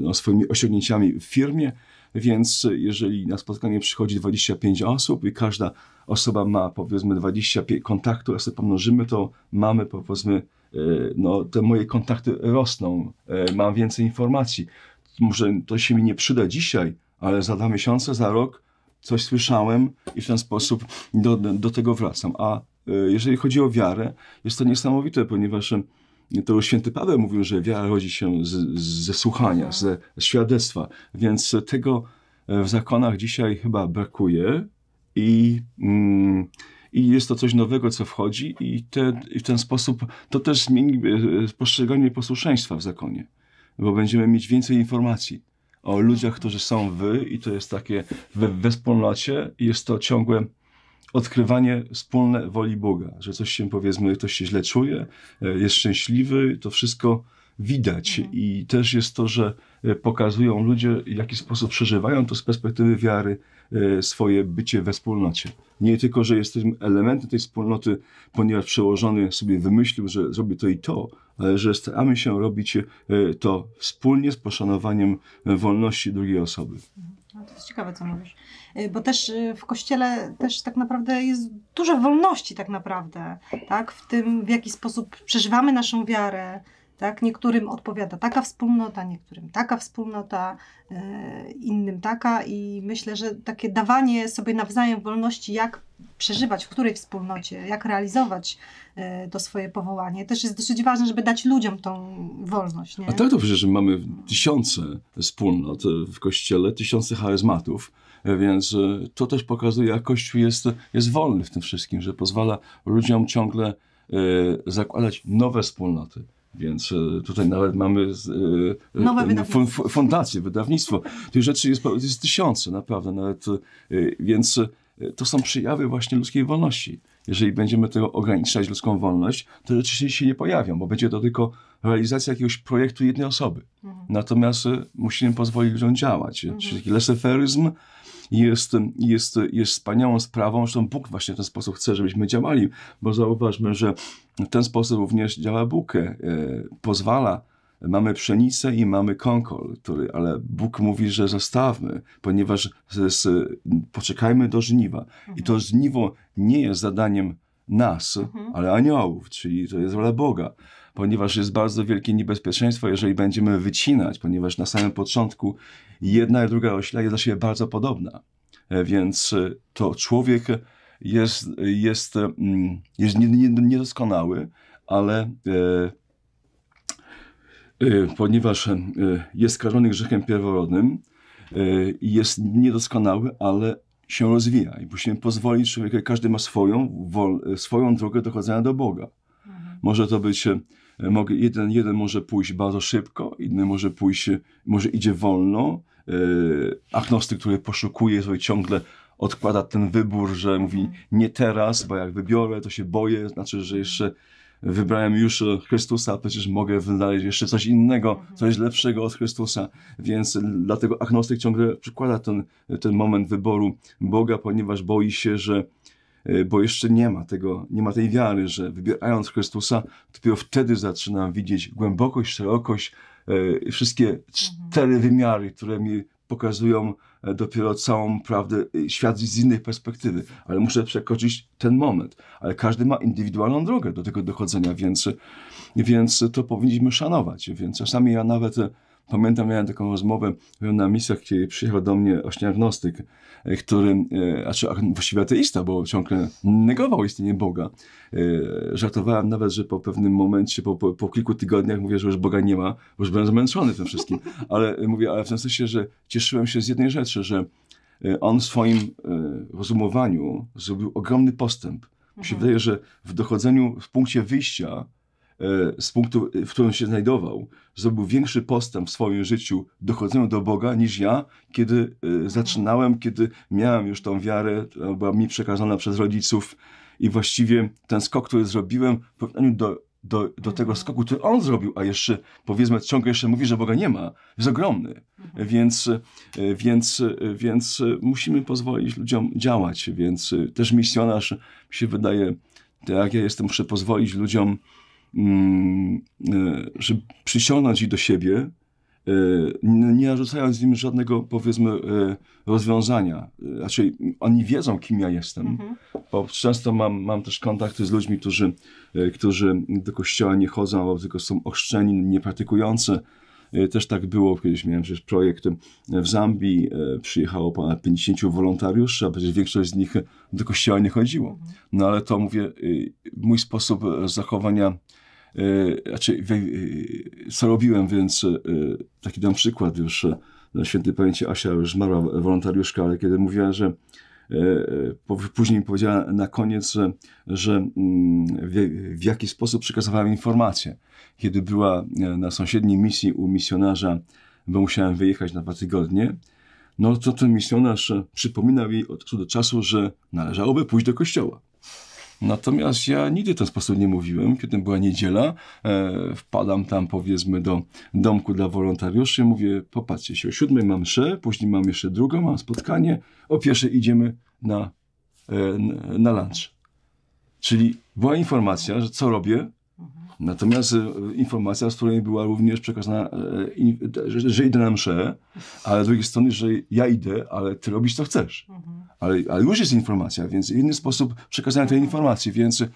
no, swoimi osiągnięciami w firmie. Więc jeżeli na spotkanie przychodzi 25 osób i każda osoba ma powiedzmy 25 kontaktów, a sobie pomnożymy, to mamy powiedzmy E, no, te moje kontakty rosną, e, mam więcej informacji. Może to się mi nie przyda dzisiaj, ale za dwa miesiące, za rok coś słyszałem i w ten sposób do, do tego wracam. A e, jeżeli chodzi o wiarę, jest to niesamowite, ponieważ to święty Paweł mówił, że wiara rodzi się z, ze słuchania, tak. ze świadectwa, więc tego w zakonach dzisiaj chyba brakuje i. Mm, i jest to coś nowego, co wchodzi, i, te, i w ten sposób to też zmieni e, postrzeganie posłuszeństwa w zakonie, bo będziemy mieć więcej informacji o ludziach, którzy są wy, i to jest takie we, we wspólnocie, jest to ciągłe odkrywanie wspólne woli Boga, że coś się powiedzmy, ktoś się źle czuje, e, jest szczęśliwy, to wszystko widać mhm. i też jest to, że e, pokazują ludzie, w jaki sposób przeżywają to z perspektywy wiary e, swoje bycie we wspólnocie. Nie tylko, że jesteśmy elementem tej wspólnoty, ponieważ przełożony sobie wymyślił, że zrobię to i to, ale że staramy się robić e, to wspólnie z poszanowaniem wolności drugiej osoby. Mhm. No to jest ciekawe, co mówisz. Bo też w kościele też tak naprawdę jest dużo wolności tak naprawdę, tak? W tym, w jaki sposób przeżywamy naszą wiarę, tak? Niektórym odpowiada taka wspólnota, niektórym taka wspólnota, e, innym taka i myślę, że takie dawanie sobie nawzajem wolności, jak przeżywać w której wspólnocie, jak realizować e, to swoje powołanie, też jest dosyć ważne, żeby dać ludziom tą wolność. Nie? A tak to przecież mamy tysiące wspólnot w Kościele, tysiące charyzmatów, więc e, to też pokazuje, jak Kościół jest, jest wolny w tym wszystkim, że pozwala ludziom ciągle zakładać nowe wspólnoty. Więc e, tutaj nawet mamy e, e, Nowe wydawnictwo. fundację, wydawnictwo. Tych rzeczy jest, jest tysiące, naprawdę. Nawet, więc to są przejawy właśnie ludzkiej wolności. Jeżeli będziemy tego ograniczać ludzką wolność, to rzeczywiście się nie pojawią, bo będzie to tylko realizacja jakiegoś projektu jednej osoby. Mhm. Natomiast musimy pozwolić ludziom działać. Mhm. Czyli taki leseferyzm, jest, jest, jest wspaniałą sprawą. Zresztą Bóg właśnie w ten sposób chce, żebyśmy działali, bo zauważmy, że w ten sposób również działa Bóg, e, pozwala mamy pszenicę i mamy konkol, który, ale Bóg mówi, że zostawmy, ponieważ z, z, poczekajmy do żniwa. Mhm. I to mhm. żniwo nie jest zadaniem nas, mhm. ale aniołów, czyli to jest rola Boga ponieważ jest bardzo wielkie niebezpieczeństwo, jeżeli będziemy wycinać, ponieważ na samym początku jedna i druga roślina jest dla siebie bardzo podobna. E, więc e, to człowiek jest, jest, mm, jest niedoskonały, ale e, ponieważ jest skażony grzechem pierworodnym jest niedoskonały, ale się rozwija i musimy pozwolić człowiekowi, każdy ma swoją, swoją drogę dochodzenia do Boga. Mhm. Może to być Mogę, jeden, jeden może pójść bardzo szybko, inny może pójść, może idzie wolno. E, agnostyk, który poszukuje, sobie ciągle odkłada ten wybór, że mówi nie teraz, bo jak wybiorę, to się boję, znaczy, że jeszcze wybrałem już Chrystusa, a przecież mogę wynaleźć jeszcze coś innego, coś lepszego od Chrystusa. Więc dlatego agnostyk ciągle przykłada ten, ten moment wyboru Boga, ponieważ boi się, że Y, bo jeszcze nie ma tego, nie ma tej wiary, że wybierając Chrystusa, dopiero wtedy zaczynam widzieć głębokość, szerokość, y, wszystkie cztery mhm. wymiary, które mi pokazują y, dopiero całą prawdę, świat z innej perspektywy, ale muszę przekoczyć ten moment. Ale każdy ma indywidualną drogę do tego dochodzenia, więc, więc to powinniśmy szanować. Więc czasami ja nawet Pamiętam, miałem taką rozmowę byłem na misjach, kiedy przyjechał do mnie właśnie agnostyk, e, który, znaczy właściwie ateista, bo ciągle negował istnienie Boga. E, żartowałem nawet, że po pewnym momencie, po, po, po kilku tygodniach mówię, że już Boga nie ma, bo już byłem zmęczony tym wszystkim. Ale mówię, ale w tym sensie, że cieszyłem się z jednej rzeczy, że on w swoim rozumowaniu zrobił ogromny postęp. Mi się mhm. wydaje, że w dochodzeniu, w punkcie wyjścia E, z punktu, e, w którym się znajdował, zrobił większy postęp w swoim życiu dochodzeniu do Boga niż ja, kiedy e, mhm. zaczynałem, kiedy miałem już tą wiarę, która była mi przekazana przez rodziców i właściwie ten skok, który zrobiłem w porównaniu do, do, do tego mhm. skoku, który on zrobił, a jeszcze powiedzmy ciągle jeszcze mówi, że Boga nie ma, jest ogromny. Mhm. Więc, więc, więc musimy pozwolić ludziom działać, więc też misjonarz mi się wydaje, tak, ja jestem, muszę pozwolić ludziom Mm, e, żeby przyciągnąć ich do siebie, e, nie narzucając im żadnego, powiedzmy, e, rozwiązania. Raczej oni wiedzą, kim ja jestem, mhm. bo często mam, mam też kontakty z ludźmi, którzy, którzy do kościoła nie chodzą, albo tylko są ochrzczeni, niepraktykujący. Też tak było, kiedyś miałem przecież projekt w Zambii, przyjechało ponad 50 wolontariuszy, a przecież większość z nich do kościoła nie chodziło. Mhm. No ale to mówię, mój sposób zachowania Y, znaczy, y, co robiłem, więc y, taki dam przykład już na świętej pamięci Asia już zmarła wolontariuszka, ale kiedy mówiła, że później powiedziała na koniec, że, że mm, w, w jaki sposób przekazywałem informacje. Kiedy była na sąsiedniej misji u misjonarza, bo musiałem wyjechać na dwa tygodnie, no to ten misjonarz przypominał jej od czasu do czasu, że należałoby pójść do kościoła. Natomiast ja nigdy w ten sposób nie mówiłem. Kiedy była niedziela, e, wpadam tam powiedzmy do domku dla wolontariuszy, mówię, popatrzcie się, o siódmej mam mszę, później mam jeszcze drugą, mam spotkanie, o pierwszej idziemy na, e, na lunch. Czyli była informacja, że co robię, Natomiast e, informacja, z której była również przekazana, e, że, idę na mszę, ale z drugiej strony, że ja idę, ale ty robisz co chcesz. Mhm. Ale, ale już jest informacja, więc inny sposób przekazania tej informacji, więc, e,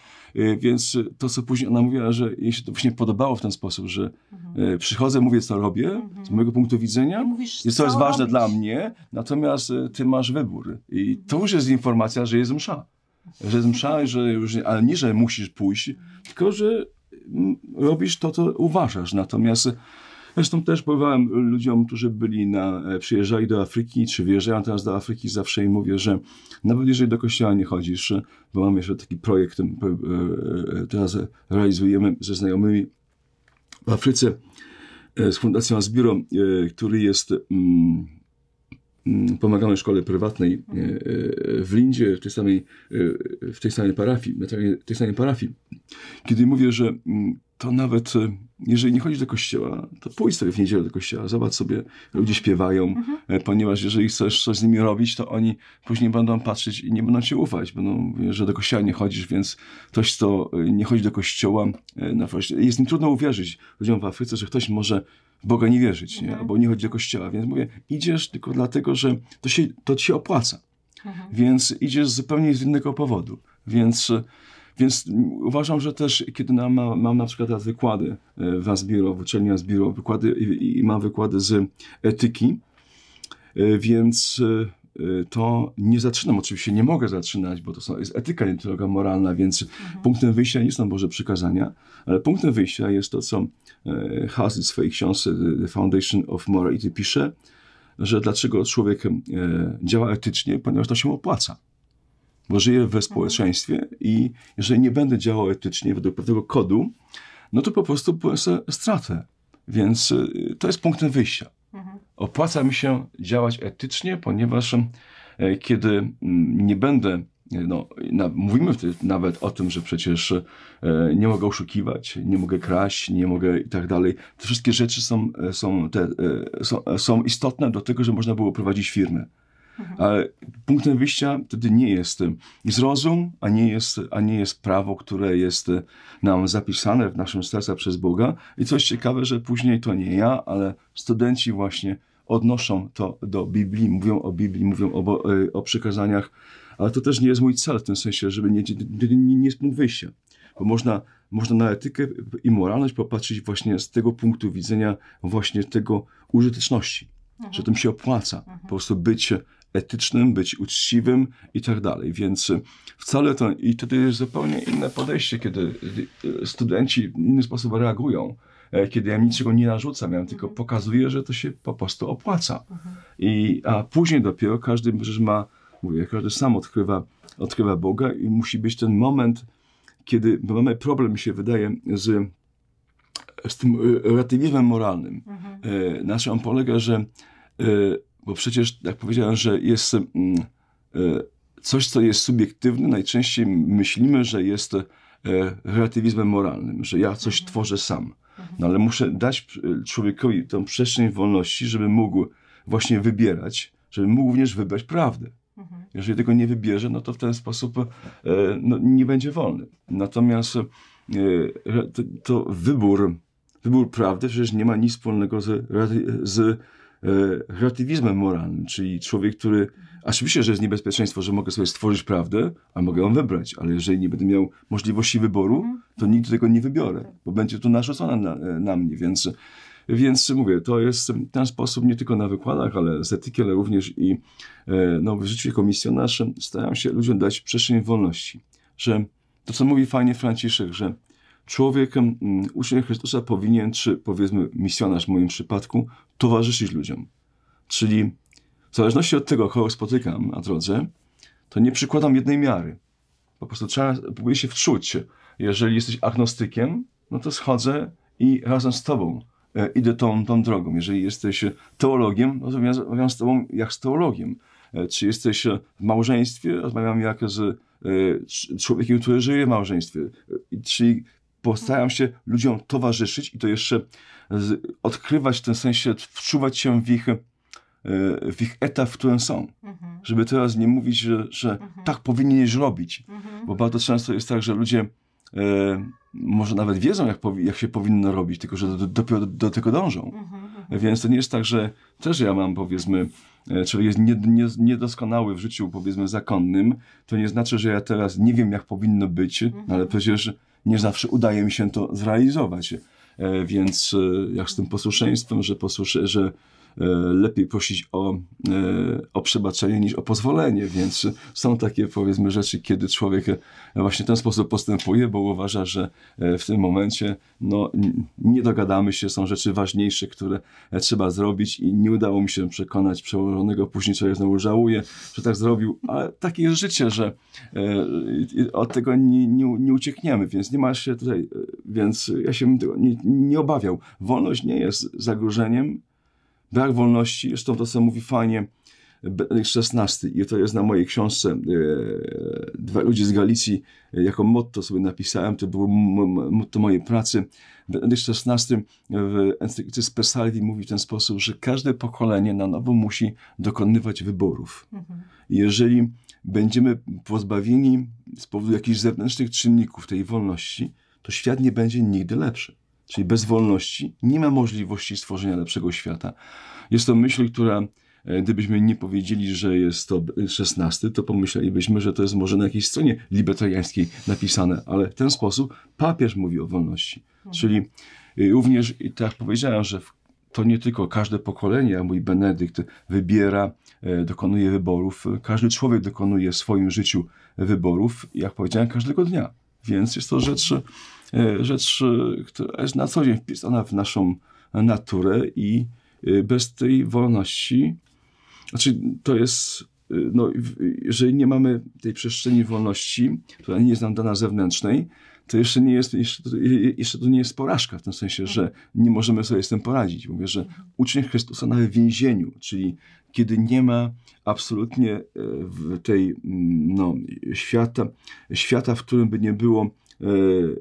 więc to, co później ona mówiła, że jej się to właśnie podobało w ten sposób, że mhm. przychodzę, mówię, co robię, mhm. z mojego punktu widzenia, Mówisz, jest to jest ważne dla mnie, natomiast ty masz wybór. I to już jest informacja, że jest msza. Że jest msza, że już, ale nie, że musisz pójść, tylko że robisz to, co uważasz. Natomiast Zresztą też powiem ludziom, którzy byli na, e, przyjeżdżali do Afryki, czy wyjeżdżają teraz do Afryki, zawsze im mówię, że nawet jeżeli do kościoła nie chodzisz, bo mam jeszcze taki projekt, e, e, teraz realizujemy ze znajomymi w Afryce z Fundacją Azbiro, który jest mm, Mm, pomagamy szkole prywatnej e, e, w Lindzie, w tej samej, e, w tej samej parafii, w tej samej parafii. Kiedy mówię, że mm, to nawet e, jeżeli nie chodzisz do kościoła, to pójdź sobie w niedzielę do kościoła, zobacz sobie, ludzie śpiewają, mhm. E, ponieważ jeżeli chcesz coś z nimi robić, to oni później będą patrzeć i nie będą cię ufać, będą, że do kościoła nie chodzisz, więc ktoś, kto e, nie chodzi do kościoła, no jest im trudno uwierzyć ludziom w Afryce, że ktoś może Boga nie wierzyć, nie? Mhm. albo nie chodzi do kościoła, więc mówię, idziesz tylko dlatego, że to, się, to ci się opłaca, mhm. więc idziesz zupełnie z innego powodu, więc więc uważam, że też kiedy mam, mam na przykład wykłady e, w Asbiro, w uczelni Asbiro, wykłady, i, i mam wykłady z etyki, e, więc e, to nie zaczynam. Oczywiście nie mogę zaczynać, bo to są, jest etyka, nie tylko moralna, więc mhm. punktem wyjścia nie są Boże przykazania, ale punktem wyjścia jest to, co Hazlitt w swojej książce The Foundation of Morality pisze, że dlaczego człowiek działa etycznie, ponieważ to się opłaca bo żyję we mhm. społeczeństwie i jeżeli nie będę działał etycznie według pewnego kodu, no to po prostu ponesę stratę. Więc y, to jest punktem wyjścia. Mhm. Opłaca mi się działać etycznie, ponieważ y, kiedy nie będę y, no, na, mówimy wtedy nawet o tym, że przecież nie mogę oszukiwać, nie mogę kraść, nie mogę i tak dalej. Te wszystkie rzeczy są, są, te, są, są istotne do tego, że można było prowadzić firmę. Ale punktem wyjścia wtedy nie jest, y, jest rozum, a nie jest, a nie jest prawo, które jest y, nam zapisane w naszym sercu przez Boga. I coś ciekawe, że później to nie ja, ale studenci właśnie odnoszą to do Biblii, mówią o Biblii, mówią o, y, o przykazaniach, ale to też nie jest mój cel w tym sensie, żeby nie, nie, nie, nie jest punkt wyjścia. Bo można, można na etykę i moralność popatrzeć właśnie z tego punktu widzenia właśnie tego użyteczności, że tym mhm. się opłaca po prostu być etycznym, być uczciwym i tak dalej. Więc y, wcale to, i to jest zupełnie inne podejście, kiedy y, y, studenci w inny sposób reagują e, kiedy ja niczego nie narzucam, ja tylko mhm. pokazuję, że to się po prostu opłaca. Mhm. I, a później dopiero każdy przecież ma, mówię, każdy sam odkrywa, odkrywa Boga i musi być ten moment, kiedy mamy problem, mi się wydaje, z, z tym ratywizmem moralnym. Mhm. E, na czym on polega, że e, bo przecież, jak powiedziałem, że jest mm, e, coś, co jest subiektywne, najczęściej myślimy, że jest e, relatywizmem moralnym, że ja coś mhm. tworzę sam. Mhm. No ale muszę dać e, człowiekowi tą przestrzeń wolności, żeby mógł właśnie wybierać, żeby mógł również wybrać prawdę. Mhm. Jeżeli tego nie wybierze, no to w ten sposób no, nie będzie wolny. Natomiast to, to wybór, wybór prawdy przecież nie ma nic wspólnego z, z E, relatywizmem moralnym, czyli człowiek, który oczywiście, że jest niebezpieczeństwo, że mogę sobie stworzyć prawdę, a mogę ją wybrać, ale jeżeli nie będę miał możliwości wyboru, to nigdy tego nie wybiorę, bo będzie to narzucone na, e, na mnie, więc, więc mówię, to jest ten sposób nie tylko na wykładach, ale z etyki, ale również i e, no, w życiu jako staram się ludziom dać przestrzeń wolności, że to, co mówi fajnie Franciszek, że Człowiek, mm, uczeń Chrystusa powinien, czy powiedzmy misjonarz w moim przypadku, towarzyszyć ludziom. Czyli w zależności od tego, kogo spotykam na drodze, to nie przykładam jednej miary. Po prostu trzeba, próbuję się wczuć. Jeżeli jesteś agnostykiem, no to schodzę i razem z tobą e, idę tą, tą drogą. Jeżeli jesteś teologiem, no to rozmawiam z tobą jak z teologiem. E, czy jesteś w małżeństwie, rozmawiam jak z e, człowiekiem, który żyje w małżeństwie. Czyli postaram się ludziom towarzyszyć i to jeszcze odkrywać w tym sensie, wczuwać się w ich, e, w ich etap, w którym są. Mhm. Żeby teraz nie mówić, że, że mhm. tak powinieneś robić, mhm. bo bardzo często jest tak, że ludzie e, może nawet wiedzą, jak, jak, się powinno robić, tylko że do, dopiero do, do tego dążą. Mhm, mhm. Więc to nie jest tak, że też ja mam powiedzmy, e, czyli jest nie, nie, niedoskonały w życiu powiedzmy zakonnym, to nie znaczy, że ja teraz nie wiem, jak powinno być, no ale mhm. przecież nie zawsze udaje mi się to zrealizować. E, więc e, jak z tym posłuszeństwem, że, posłusze, że E, lepiej prosić o, e, o przebaczenie niż o pozwolenie, więc są takie powiedzmy rzeczy, kiedy człowiek e, właśnie w ten sposób postępuje, bo uważa, że w tym momencie no, nie dogadamy się, są rzeczy ważniejsze, które trzeba zrobić i nie udało mi się przekonać przełożonego, później człowiek znowu żałuje, że tak zrobił, ale takie jest życie, że od tego nie, nie, nie uciekniemy, więc nie ma się tutaj, więc ja się tego nie, nie obawiał. Wolność nie jest zagrożeniem, Brak wolności, zresztą to, co mówi fajnie Benedykt XVI i to jest na mojej książce e, Dwa ludzie z Galicji, e, jako motto sobie napisałem, to było motto mojej pracy. Benedykt XVI w encyklice Spesalvi mówi w ten sposób, że każde pokolenie na nowo musi dokonywać wyborów. Mhm. Jeżeli będziemy pozbawieni z powodu jakichś zewnętrznych czynników tej wolności, to świat nie będzie nigdy lepszy czyli bez wolności, nie ma możliwości stworzenia lepszego świata. Jest to myśl, która e, gdybyśmy nie powiedzieli, że jest to szesnasty, to pomyślelibyśmy, że to jest może na jakiejś stronie libertariańskiej napisane, ale w ten sposób papież mówi o wolności. Mhm. Czyli y, również, tak jak powiedziałem, że to nie tylko każde pokolenie, a mój Benedykt, wybiera, e, dokonuje wyborów. Każdy człowiek dokonuje w swoim życiu wyborów, jak powiedziałem, każdego dnia. Więc jest to rzecz E, rzecz, e, która jest na co dzień wpisana w naszą naturę i e, bez tej wolności, znaczy to jest, no, jeżeli nie mamy tej przestrzeni wolności, która nie jest nam dana zewnętrznej, to jeszcze, nie jest, jeszcze, jeszcze to nie jest porażka, w tym sensie, że nie możemy sobie z tym poradzić. Mówię, że uczeń Chrystusa nawet w więzieniu, czyli kiedy nie ma absolutnie tej no, świata, świata, w którym by nie było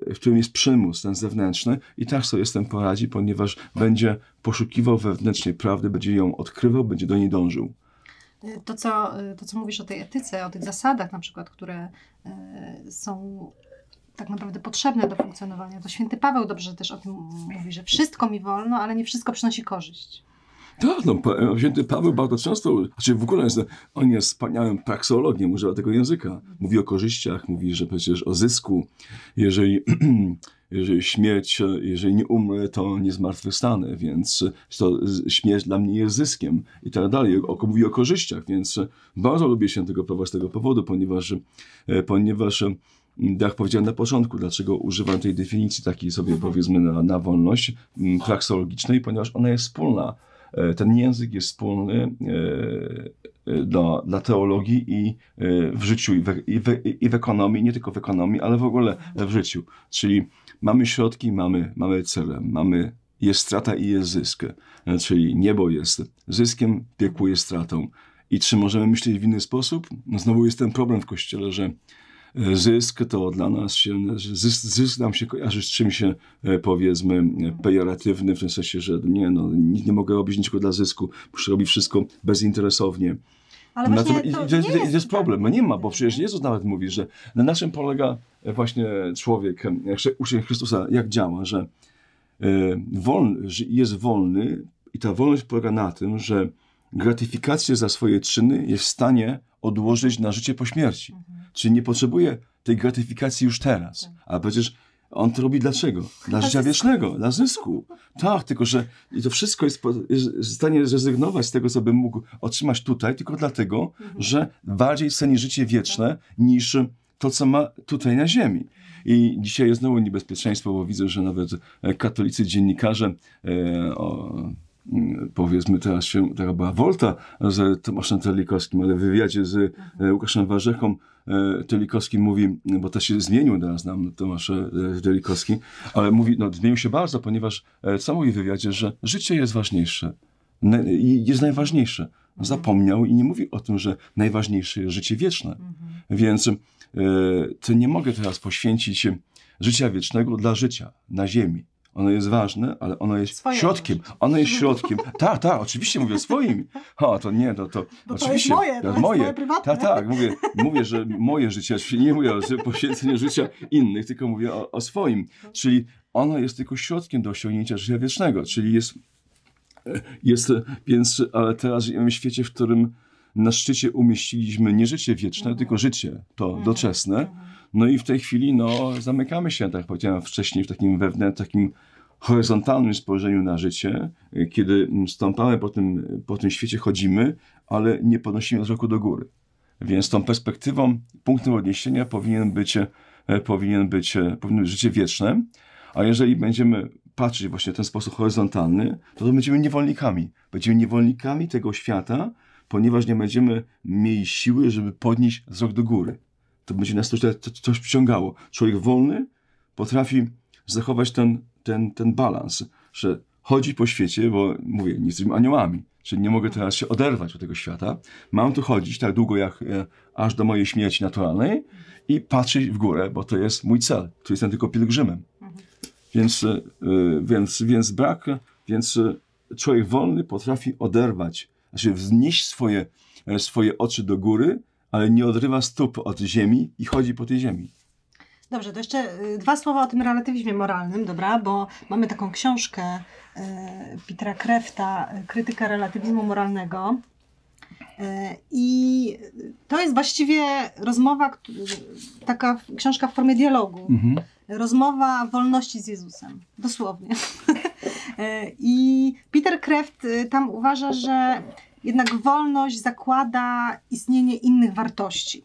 w którym jest przymus, ten zewnętrzny, i tak sobie z tym poradzi, ponieważ będzie poszukiwał wewnętrznie prawdy, będzie ją odkrywał, będzie do niej dążył. To co, to, co mówisz o tej etyce, o tych zasadach na przykład, które e, są tak naprawdę potrzebne do funkcjonowania, to święty Paweł dobrze też o tym mówi, że wszystko mi wolno, ale nie wszystko przynosi korzyść. Tak, no, e, wzięty Paweł bardzo często, znaczy w ogóle jest, on jest wspaniałym praksologiem, używa tego języka. Mówi o korzyściach, mówi, że przecież o zysku. Jeżeli, jeżeli śmierć, jeżeli nie umrę, to nie zmartwychwstanę, więc to śmierć dla mnie jest zyskiem i tak dalej. mówi o korzyściach, więc bardzo lubię się tego prawa z tego powodu, ponieważ, e, ponieważ e, tak jak powiedziałem na początku, dlaczego używam tej definicji takiej sobie powiedzmy na, na wolność praksologicznej, ponieważ ona jest wspólna E, ten język jest wspólny e, e, dla, dla teologii i w życiu, i w, i, w, i w ekonomii, nie tylko w ekonomii, ale w ogóle w życiu. Czyli mamy środki, mamy, mamy cele, mamy jest strata i jest zysk. Czyli niebo jest zyskiem, piekło jest stratą. I czy możemy myśleć w inny sposób? No znowu jest ten problem w kościele, że zysk, to dla nas się, zysk, zysk nam się kojarzy z czymś, się, e, powiedzmy, pejoratywnym, w tym sensie, że nie, no, nie mogę robić niczego dla zysku, muszę robić wszystko bezinteresownie. Ale Na to, to, jest, jest, jest, tak. problem, no nie ma, bo przecież Jezus nawet mówi, że na czym polega e, właśnie człowiek, e, uczeń Chrystusa, jak działa, że wolny, jest wolny i ta wolność polega na tym, że gratyfikację za swoje czyny jest w stanie odłożyć na życie po śmierci. Mhm. Czyli nie potrzebuje tej gratyfikacji już teraz. Tak. A przecież on to robi dlaczego? Dla życia wiecznego, dla zysku. Tak, tylko że i to wszystko jest, w stanie zrezygnować z tego, co bym mógł otrzymać tutaj, tylko dlatego, mhm. że bardziej ceni życie wieczne niż to, co ma tutaj na ziemi. I dzisiaj jest znowu niebezpieczeństwo, bo widzę, że nawet katolicy dziennikarze e, o, mm, powiedzmy teraz się, taka była wolta z Tomaszem Terlikowskim, ale w wywiadzie z e, mhm. Łukaszem Warzechą E, Tylikowski mówi, bo też się zmienił teraz nam Tomasz e, Tylikowski, ale mówi, no zmienił się bardzo, ponieważ e, co mówi w wywiadzie, że życie jest ważniejsze i jest najważniejsze. Zapomniał i nie mówi o tym, że najważniejsze jest życie wieczne. Mhm. Więc to nie mogę teraz poświęcić życia wiecznego dla życia na ziemi. Ono jest ważne, ale ono jest Swoje środkiem. Rzeczy. Ono jest środkiem. Tak, tak, oczywiście mówię o swoim. O, to nie, no to. Bo oczywiście. To moje, to moje. prywatne. Tak, tak, mówię, mówię, że moje życie, nie mówię o poświęceniu życia innych, tylko mówię o, o swoim. Czyli ono jest tylko środkiem do osiągnięcia życia wiecznego, czyli jest, e, jest więc, ale teraz żyjemy w świecie, w którym na szczycie umieściliśmy nie życie wieczne, mhm. tylko życie to mhm. doczesne mhm. No i w tej chwili no, zamykamy się, tak jak powiedziałem wcześniej, w takim wewnętrznym, takim horyzontalnym spojrzeniu na życie, kiedy stąpamy po tym, po tym świecie, chodzimy, ale nie podnosimy wzroku do góry. Więc tą perspektywą, punktem odniesienia powinien być, e, powinien być, e, powinno być życie wieczne, a jeżeli będziemy patrzeć właśnie w ten sposób horyzontalny, to, to będziemy niewolnikami. Będziemy niewolnikami tego świata, ponieważ nie będziemy mieli siły, żeby podnieść wzrok do góry to będzie nas coś, coś przyciągało. Człowiek wolny potrafi zachować ten, ten, ten balans, że chodzi po świecie, bo mówię, nie jesteśmy aniołami, czyli nie mogę teraz się oderwać od tego świata. Mam tu chodzić tak długo, jak e, aż do mojej śmierci naturalnej i patrzeć w górę, bo to jest mój cel, tu jestem tylko pielgrzymem. Więc, e, więc, więc brak, więc e, człowiek wolny potrafi oderwać, znaczy wznieść swoje, e, swoje oczy do góry ale nie odrywa stóp od ziemi i chodzi po tej ziemi. Dobrze, to jeszcze y, dwa słowa o tym relatywizmie moralnym, dobra? Bo mamy taką książkę y, Petra Krefta, y, Krytyka relatywizmu moralnego. Y, I to jest właściwie rozmowa, taka książka w formie dialogu. Mhm. Rozmowa wolności z Jezusem. Dosłownie. I Peter Kreft tam uważa, że jednak wolność zakłada istnienie innych wartości,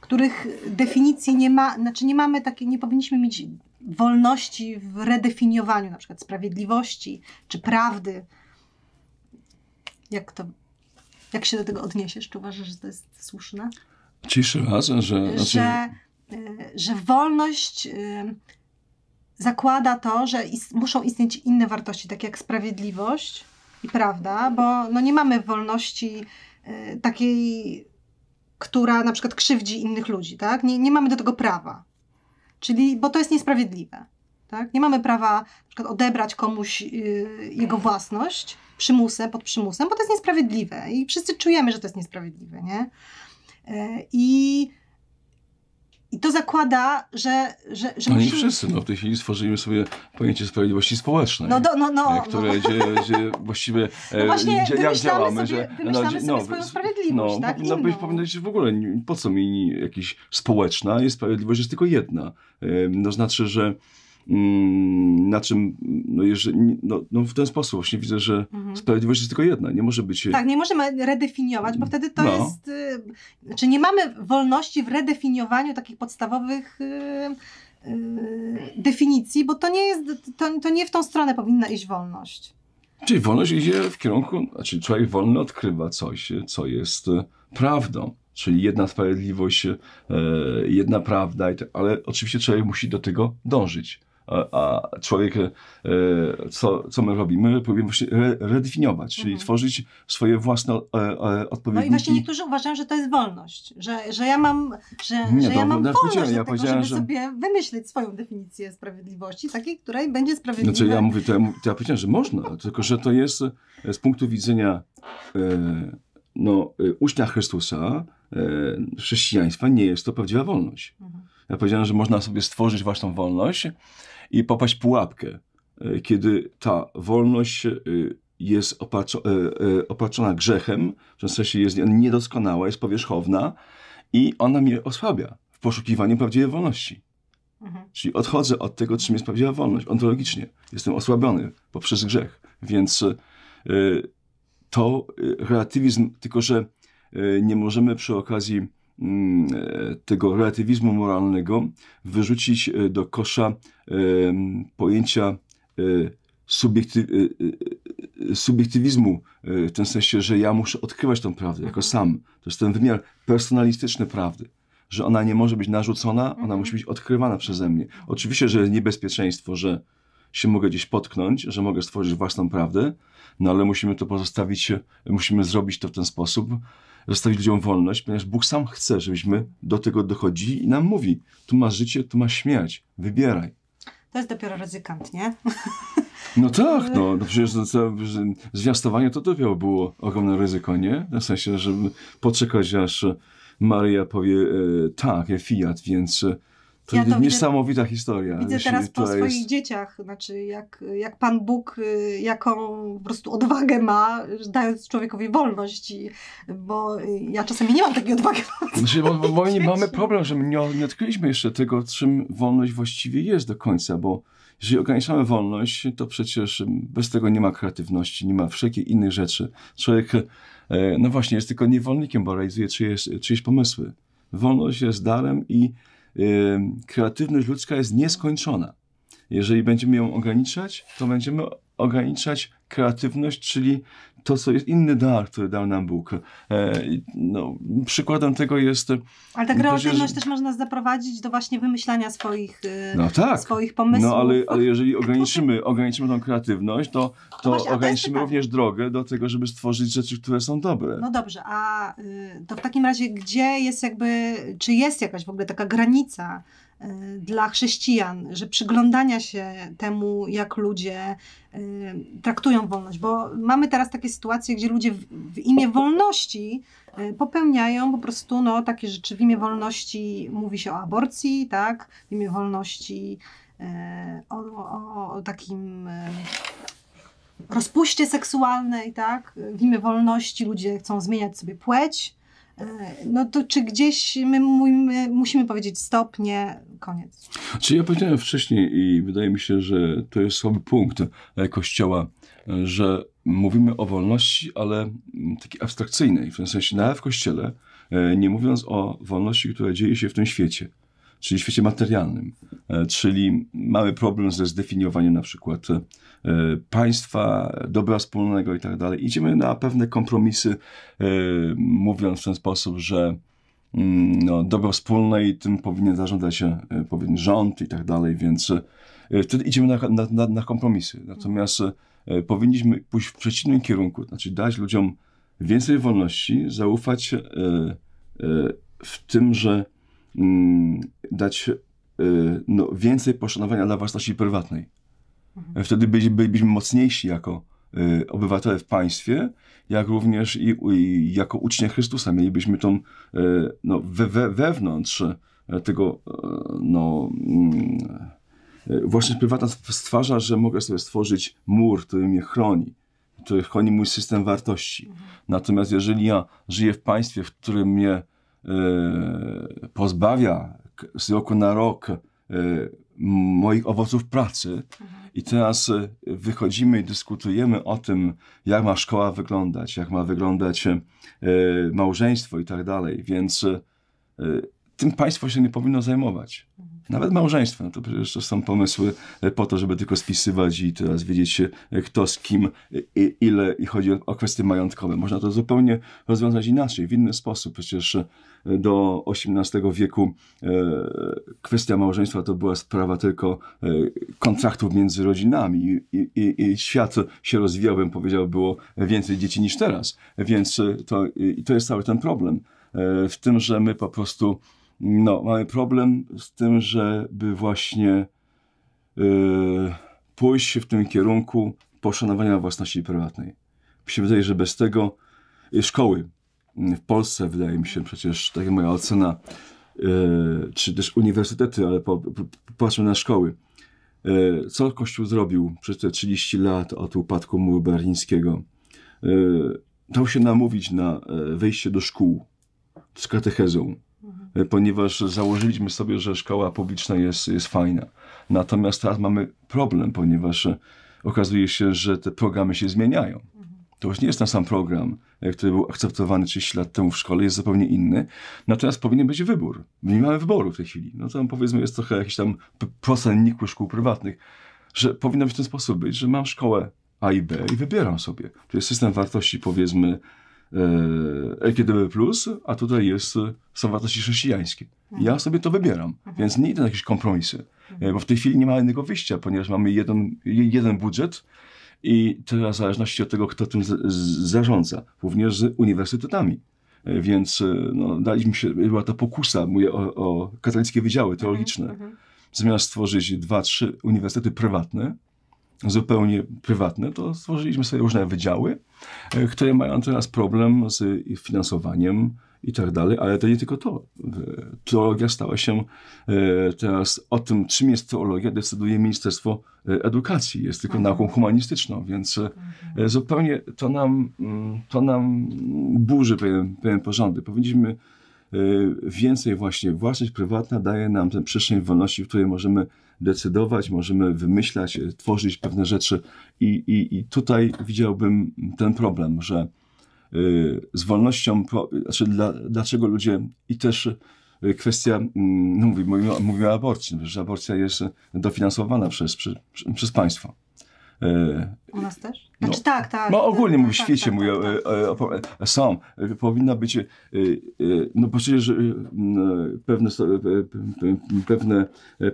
których definicji nie ma, znaczy nie mamy takiej, nie powinniśmy mieć wolności w redefiniowaniu na przykład sprawiedliwości czy prawdy. Jak to, jak się do tego odniesiesz? Czy uważasz, że to jest słuszne? Ciszy was, że... Znaczy... Że, y, wolność y, zakłada to, że is, muszą istnieć inne wartości, takie jak sprawiedliwość, i prawda, bo no nie mamy wolności y, takiej, która na przykład krzywdzi innych ludzi, tak? Nie, nie mamy do tego prawa. Czyli, bo to jest niesprawiedliwe. Tak? Nie mamy prawa na przykład odebrać komuś y, jego własność przymusem, pod przymusem, bo to jest niesprawiedliwe i wszyscy czujemy, że to jest niesprawiedliwe, nie? Y, I i to zakłada, że, że, że no musimy... nie wszyscy. No, w tej chwili stworzyliśmy sobie pojęcie sprawiedliwości społecznej, no do, no, no, e, które no. Gdzie, gdzie właściwie no właśnie e, dzia, działamy. Sobie, że, wymyślamy no, sobie swoją sprawiedliwość, no, tak? No, być, powinno w ogóle, po co mi jakiś społeczna, jest sprawiedliwość jest tylko jedna. No, znaczy, że Mm, na czym, no, jeżeli, no, no, w ten sposób właśnie widzę, że mhm. sprawiedliwość jest tylko jedna, nie może być... Tak, nie możemy redefiniować, bo wtedy to no. jest... Y, znaczy nie mamy wolności w redefiniowaniu takich podstawowych... Y, y definicji, bo to nie jest, to, to nie w tą stronę powinna iść wolność. Czyli wolność idzie w kierunku, znaczy człowiek wolny odkrywa coś, co jest y, prawdą. Czyli jedna sprawiedliwość, y, jedna prawda, tak, ale oczywiście człowiek musi do tego dążyć a człowiek, e, co, co my robimy, my próbujemy właśnie re, redefiniować, czyli mhm. tworzyć swoje własne odpowiedzi. E, no i właśnie niektórzy uważają, że to jest wolność, że, że ja mam, że, Nie, że ja mam wolność do ja tego, żeby że... sobie wymyślić swoją definicję sprawiedliwości, takiej, której będzie sprawiedliwa. Znaczy ja mówię, to ja, to ja powiedziałem, że można, tylko że to jest e, z punktu widzenia no, ucznia Chrystusa, chrześcijaństwa nie jest to prawdziwa wolność. Mhm ja powiedziałem, że można sobie stworzyć własną wolność i popaść pułapkę, e, kiedy ta wolność e, jest opatr e, opatrzona grzechem, w sensie jest niedoskonała, jest powierzchowna i ona mnie osłabia w poszukiwaniu prawdziwej wolności. Mhm. Czyli odchodzę od tego, czym jest prawdziwa wolność. Ontologicznie jestem osłabiony poprzez grzech. Więc to relatywizm, tylko że nie możemy przy okazji Mm, e, tego relatywizmu moralnego wyrzucić e, do kosza e, pojęcia subiektywizmu, w tym sensie, że ja muszę odkrywać tą prawdę jako mhm. sam. To jest ten wymiar personalistyczny prawdy że ona nie może być narzucona, ona mhm. musi być odkrywana przeze mnie. Oczywiście, że jest niebezpieczeństwo, że się mogę gdzieś potknąć, że mogę stworzyć własną prawdę, no ale musimy to pozostawić, musimy zrobić to w ten sposób, zostawić ludziom wolność, ponieważ Bóg sam chce, żebyśmy do tego dochodzili i nam mówi, tu masz życie, tu masz śmierć, wybieraj. To jest dopiero ryzykant, nie? No tak, no, no przecież to, no, to, zwiastowanie to dopiero było ogromne ryzyko, nie? W sensie, żeby poczekać, aż Maria powie, e, tak, e, fiat, więc e, to ja niesamowita widzę, historia. Widzę teraz po swoich jest... dzieciach, znaczy jak, jak Pan Bóg, y, jaką po prostu odwagę ma, dając człowiekowi wolność, I, bo ja czasami nie mam takiej odwagi. Znaczy, bo, bo my mamy problem, że my nie, nie odkryliśmy jeszcze tego, czym wolność właściwie jest do końca, bo jeżeli ograniczamy wolność, to przecież bez tego nie ma kreatywności, nie ma wszelkich innych rzeczy. Człowiek, e, no właśnie, jest tylko niewolnikiem, bo realizuje czyjeś, czyjeś pomysły. Wolność jest darem i kreatywność ludzka jest nieskończona. Jeżeli będziemy ją ograniczać, to będziemy ograniczać kreatywność, czyli to, co jest inny dar, który dał nam Bóg. E, no, przykładem tego jest... E, ale ta kreatywność też można zaprowadzić do właśnie wymyślania swoich, e, no tak. swoich no, pomysłów. No ale, ale jeżeli ograniczymy, ograniczymy tą kreatywność, to, to no właśnie, ograniczymy również tak. drogę do tego, żeby stworzyć rzeczy, które są dobre. No dobrze, a y, to w takim razie gdzie jest jakby, czy jest jakaś w ogóle taka granica Y, dla chrześcijan, że przyglądania się temu, jak ludzie y, traktują wolność, bo mamy teraz takie sytuacje, gdzie ludzie w, imię wolności y, popełniają po prostu no, takie rzeczy. W imię wolności mówi się o aborcji, tak? w imię wolności o, o, o takim rozpuście seksualnej, tak? W imię wolności ludzie chcą zmieniać sobie płeć, E, no to czy gdzieś my, musimy powiedzieć stop, nie, koniec? Czy znaczy, ja powiedziałem wcześniej i wydaje mi się, że to jest słaby punkt e, Kościoła, e, że mówimy o wolności, ale mm, takiej abstrakcyjnej, w tym sensie nawet w Kościele, nie mówiąc o wolności, która dzieje się w tym świecie czyli świecie materialnym, e, czyli mamy problem ze zdefiniowaniem na przykład e, państwa, dobra wspólnego i tak dalej. Idziemy na pewne kompromisy, e, mówiąc w ten sposób, że mm, no, dobro wspólne i tym powinien zarządzać powinien rząd i tak dalej, więc wtedy idziemy na, na, na, na kompromisy. Natomiast powinniśmy pójść w przeciwnym kierunku, znaczy dać ludziom więcej wolności, zaufać w tym, że Mm, dać y, no, więcej poszanowania dla własności prywatnej. Mhm. Wtedy bylibyśmy mocniejsi jako y, obywatele w państwie, jak również i, i jako ucznia Chrystusa. Mielibyśmy tą y, no, we, we, wewnątrz tego no, mm, własność prywatna stwarza, że mogę sobie stworzyć mur, który mnie chroni który chroni mój system wartości. Mhm. Natomiast jeżeli ja żyję w państwie, w którym mnie E, pozbawia z roku na rok e, moich owoców pracy. Mhm. I teraz e, wychodzimy i dyskutujemy o tym, jak ma szkoła wyglądać, jak ma wyglądać małżeństwo i tak dalej. Więc tym państwo się nie powinno zajmować. Nawet małżeństwo, no to przecież to są pomysły e, po to, żeby tylko spisywać i teraz wiedzieć e, kto z kim, e, i, ile i chodzi o kwestie majątkowe. Można to zupełnie rozwiązać inaczej, w inny sposób. Przecież do XVIII wieku kwestia małżeństwa to była sprawa tylko kontraktów między rodzinami i, i, i świat się rozwijał, bym powiedział, było więcej dzieci niż teraz. Więc to, to jest cały ten problem w tym, że my po prostu no, mamy problem z tym, żeby właśnie yy, pójść w tym kierunku poszanowania własności prywatnej. Mi się wydaje, że bez tego yy, szkoły mm, w Polsce, wydaje mi się przecież, taka moja ocena, e, czy też uniwersytety, ale po, po, patrzmy na szkoły. Co Kościół zrobił przez te 30 lat od upadku muru berlińskiego? Dał się namówić na wejście do szkół z katechezą Y, ponieważ założyliśmy sobie, że szkoła publiczna jest, jest fajna. Natomiast teraz mamy problem, ponieważ y, okazuje się, że te programy się zmieniają. To już nie jest ten sam program, y, który był akceptowany 30 lat temu w szkole, jest zupełnie inny. Natomiast powinien być wybór. Nie mamy wyboru w tej chwili. No tam powiedzmy jest trochę jakiś tam procent nikłych szkół prywatnych, że powinno być w ten sposób być, że mam szkołę A i B i wybieram sobie. To jest system wartości powiedzmy E, EKDB+, a tutaj jest, e, są wartości chrześcijańskie. Mhm. Ja sobie to wybieram, mhm. więc nie idę na jakieś kompromisy, e, mhm. bo w tej chwili nie ma innego wyjścia, ponieważ mamy jeden, jeden budżet i teraz w zależności od tego, kto tym zarządza, również z uniwersytetami. Więc no, daliśmy się, była ta pokusa, mówię o, o katolickie wydziały teologiczne. Zamiast stworzyć dwa, trzy uniwersytety prywatne, zupełnie prywatne, to stworzyliśmy sobie różne wydziały, e, które mają teraz problem z finansowaniem i tak dalej, ale to nie tylko to. Teologia stała się e, teraz o tym, czym jest teologia, decyduje Ministerstwo e, Edukacji. Jest tylko nauką mhm. humanistyczną, więc mhm. zupełnie to nam, mm, to nam burzy pewien, pewien porządek. Powinniśmy więcej właśnie, własność prywatna daje nam tę przestrzeń wolności, w której możemy decydować, możemy wymyślać, e, tworzyć pewne rzeczy. I, i, i tutaj widziałbym ten problem, że e, z wolnością, znaczy dla, dlaczego ludzie i też e, kwestia, mm, no mówimy, mówimy o aborcji, że aborcja jest dofinansowana przez, przez, przez państwo. E, U nas też? No. Znaczy no, tak, tak. No tak, ogólnie tak, w tak, świecie tak, mówię, e, e, są, powinna być, no bo przecież pewne, pewne,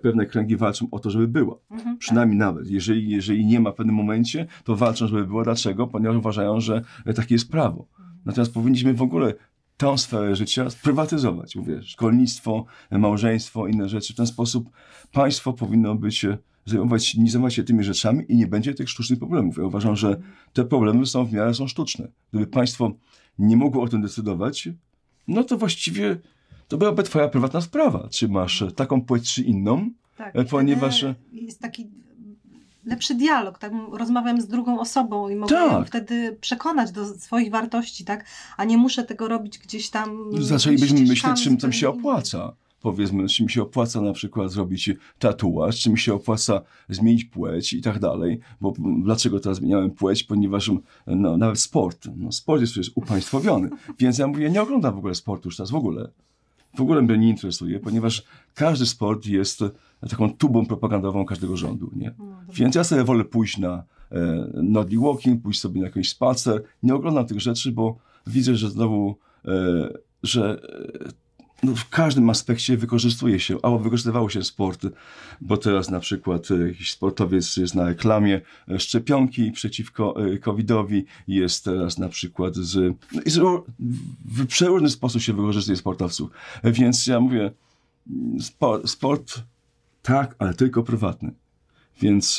pewne kręgi walczą o to, żeby była. Mhm, Przynajmniej nawet. Jeżeli, jeżeli nie ma w pewnym momencie, to walczą, żeby była. Dlaczego? Ponieważ uważają, że takie jest prawo. Natomiast powinniśmy w ogóle tę sferę życia sprywatyzować. Mówię, szkolnictwo, małżeństwo, inne rzeczy. W ten sposób państwo powinno być zajmować, nie zajmować się tymi rzeczami i nie będzie tych sztucznych problemów. Ja uważam, że te problemy są w miarę są sztuczne. Gdyby państwo nie mogło o tym decydować, no to właściwie to byłaby twoja prywatna sprawa, czy masz e, taką płeć, czy inną, tak, e, ponieważ... E, jest taki lepszy dialog, tak? Rozmawiam z drugą osobą i mogę tak. wtedy przekonać do swoich wartości, tak? A nie muszę tego robić gdzieś tam... Zaczęlibyśmy myśleć, czym to się opłaca powiedzmy, czy mi się opłaca na przykład zrobić tatuaż, czy mi się opłaca zmienić płeć i tak dalej. Bo dlaczego teraz zmieniałem płeć? Ponieważ no, nawet sport, no, sport jest przecież upaństwowiony. Więc ja mówię, nie oglądam w ogóle sportu już teraz w ogóle. W ogóle mnie nie interesuje, ponieważ każdy sport jest taką tubą propagandową każdego rządu. Nie? No, więc ja sobie wolę pójść na e, walking, pójść sobie na jakiś spacer. Nie oglądam tych rzeczy, bo widzę, że znowu, e, że e, no, w każdym aspekcie wykorzystuje się, albo wykorzystywało się sport, bo teraz na przykład e, jakiś sportowiec jest na reklamie e, szczepionki przeciwko e, COVID-owi, jest teraz na przykład z... No w przeróżny sposób się wykorzystuje sportowców. Więc ja mówię, mm, sport tak, ale tylko prywatny. Więc,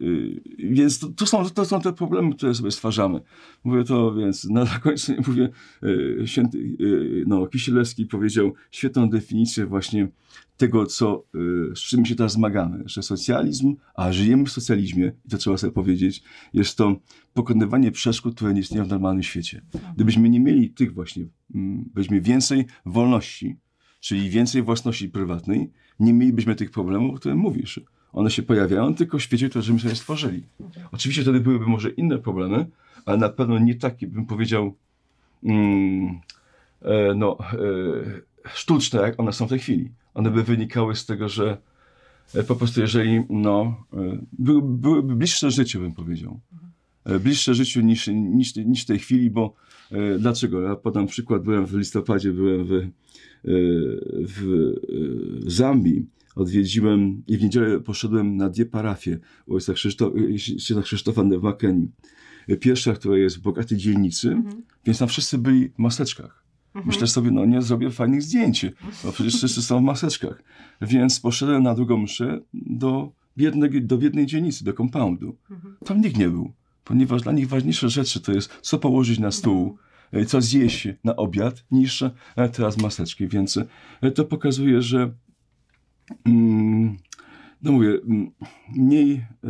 yy, więc to, to, są, to są te problemy, które sobie stwarzamy. Mówię to, więc na zakończenie, mówię, yy, święty, yy, no, Kisielewski powiedział świetną definicję właśnie tego, co, y, z czym się teraz zmagamy, że socjalizm, a żyjemy w socjalizmie, i to trzeba sobie powiedzieć, jest to pokonywanie przeszkód, które nie istnieją w normalnym świecie. Gdybyśmy nie mieli tych właśnie, mm, byśmy więcej wolności, czyli więcej własności prywatnej, nie mielibyśmy tych problemów, o których mówisz. One się pojawiają tylko w świecie, który myśmy stworzyli. Oczywiście wtedy byłyby może inne problemy, ale na pewno nie takie, bym powiedział, mm, e, no, e, sztuczne, jak one są w tej chwili. One by wynikały z tego, że e, po prostu jeżeli, no, e, byłyby by, by bliższe życiu, bym powiedział. E, bliższe życiu niż, niż, niż w tej chwili, bo e, dlaczego? Ja podam przykład, byłem w listopadzie, byłem w, w, w Zambii odwiedziłem i w niedzielę poszedłem na dwie parafie u ojca Krzysztof, y, y, Krzysztofa Newmakeni. Y, pierwsza, która jest w bogatej dzielnicy, mhm. więc tam wszyscy byli w maseczkach. Mhm. Myślę sobie, no nie zrobię fajnych zdjęć, bo przecież wszyscy są w maseczkach. Więc poszedłem na drugą mszę do biednej, do biednej dzielnicy, do compoundu. Mhm. Tam nikt nie był, ponieważ dla nich ważniejsze rzeczy to jest, co położyć na stół, mhm. co zjeść na obiad, niż teraz maseczki. Więc to pokazuje, że Mm, no mówię, mm, mniej, e,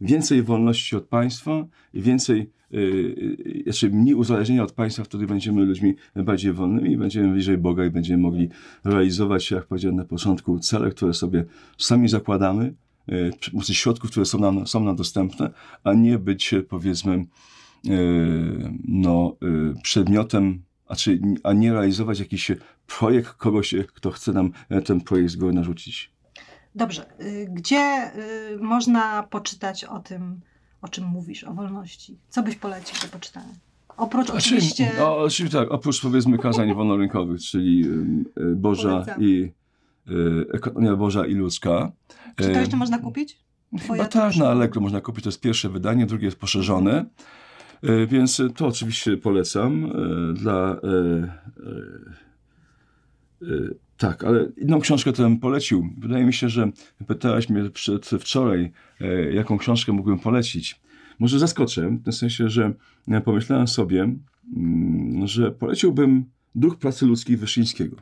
więcej wolności od państwa i więcej, jeszcze e, znaczy mniej uzależnienia od państwa, wtedy będziemy ludźmi bardziej wolnymi, będziemy bliżej Boga i będziemy mogli realizować, jak powiedziałem na początku, cele, które sobie sami zakładamy, przy e, środków, które są nam, są nam dostępne, a nie być, powiedzmy, no, przedmiotem a, czy, a nie realizować jakiś projekt kogoś, kto chce nam e, ten projekt z góry narzucić. Dobrze. Y, gdzie y, można poczytać o tym, o czym mówisz, o wolności? Co byś polecił do poczytania? Oprócz oczywiście... No, oczywiście tak, oprócz powiedzmy kazań wolnorynkowych, czyli y, Boża Polecam. i Ekonomia Boża i Ludzka. Czy to e, jeszcze można kupić? Chyba no tak, na no Allegro można kupić. To jest pierwsze wydanie, drugie jest poszerzone. E, więc to oczywiście polecam e, dla. E, tak, ale inną książkę, którą polecił. Wydaje mi się, że pytałaś mnie przedwczoraj, jaką książkę mógłbym polecić. Może zaskoczę, w tym sensie, że pomyślałem sobie, mm, że poleciłbym Duch Pracy Ludzkiej Wyszyńskiego.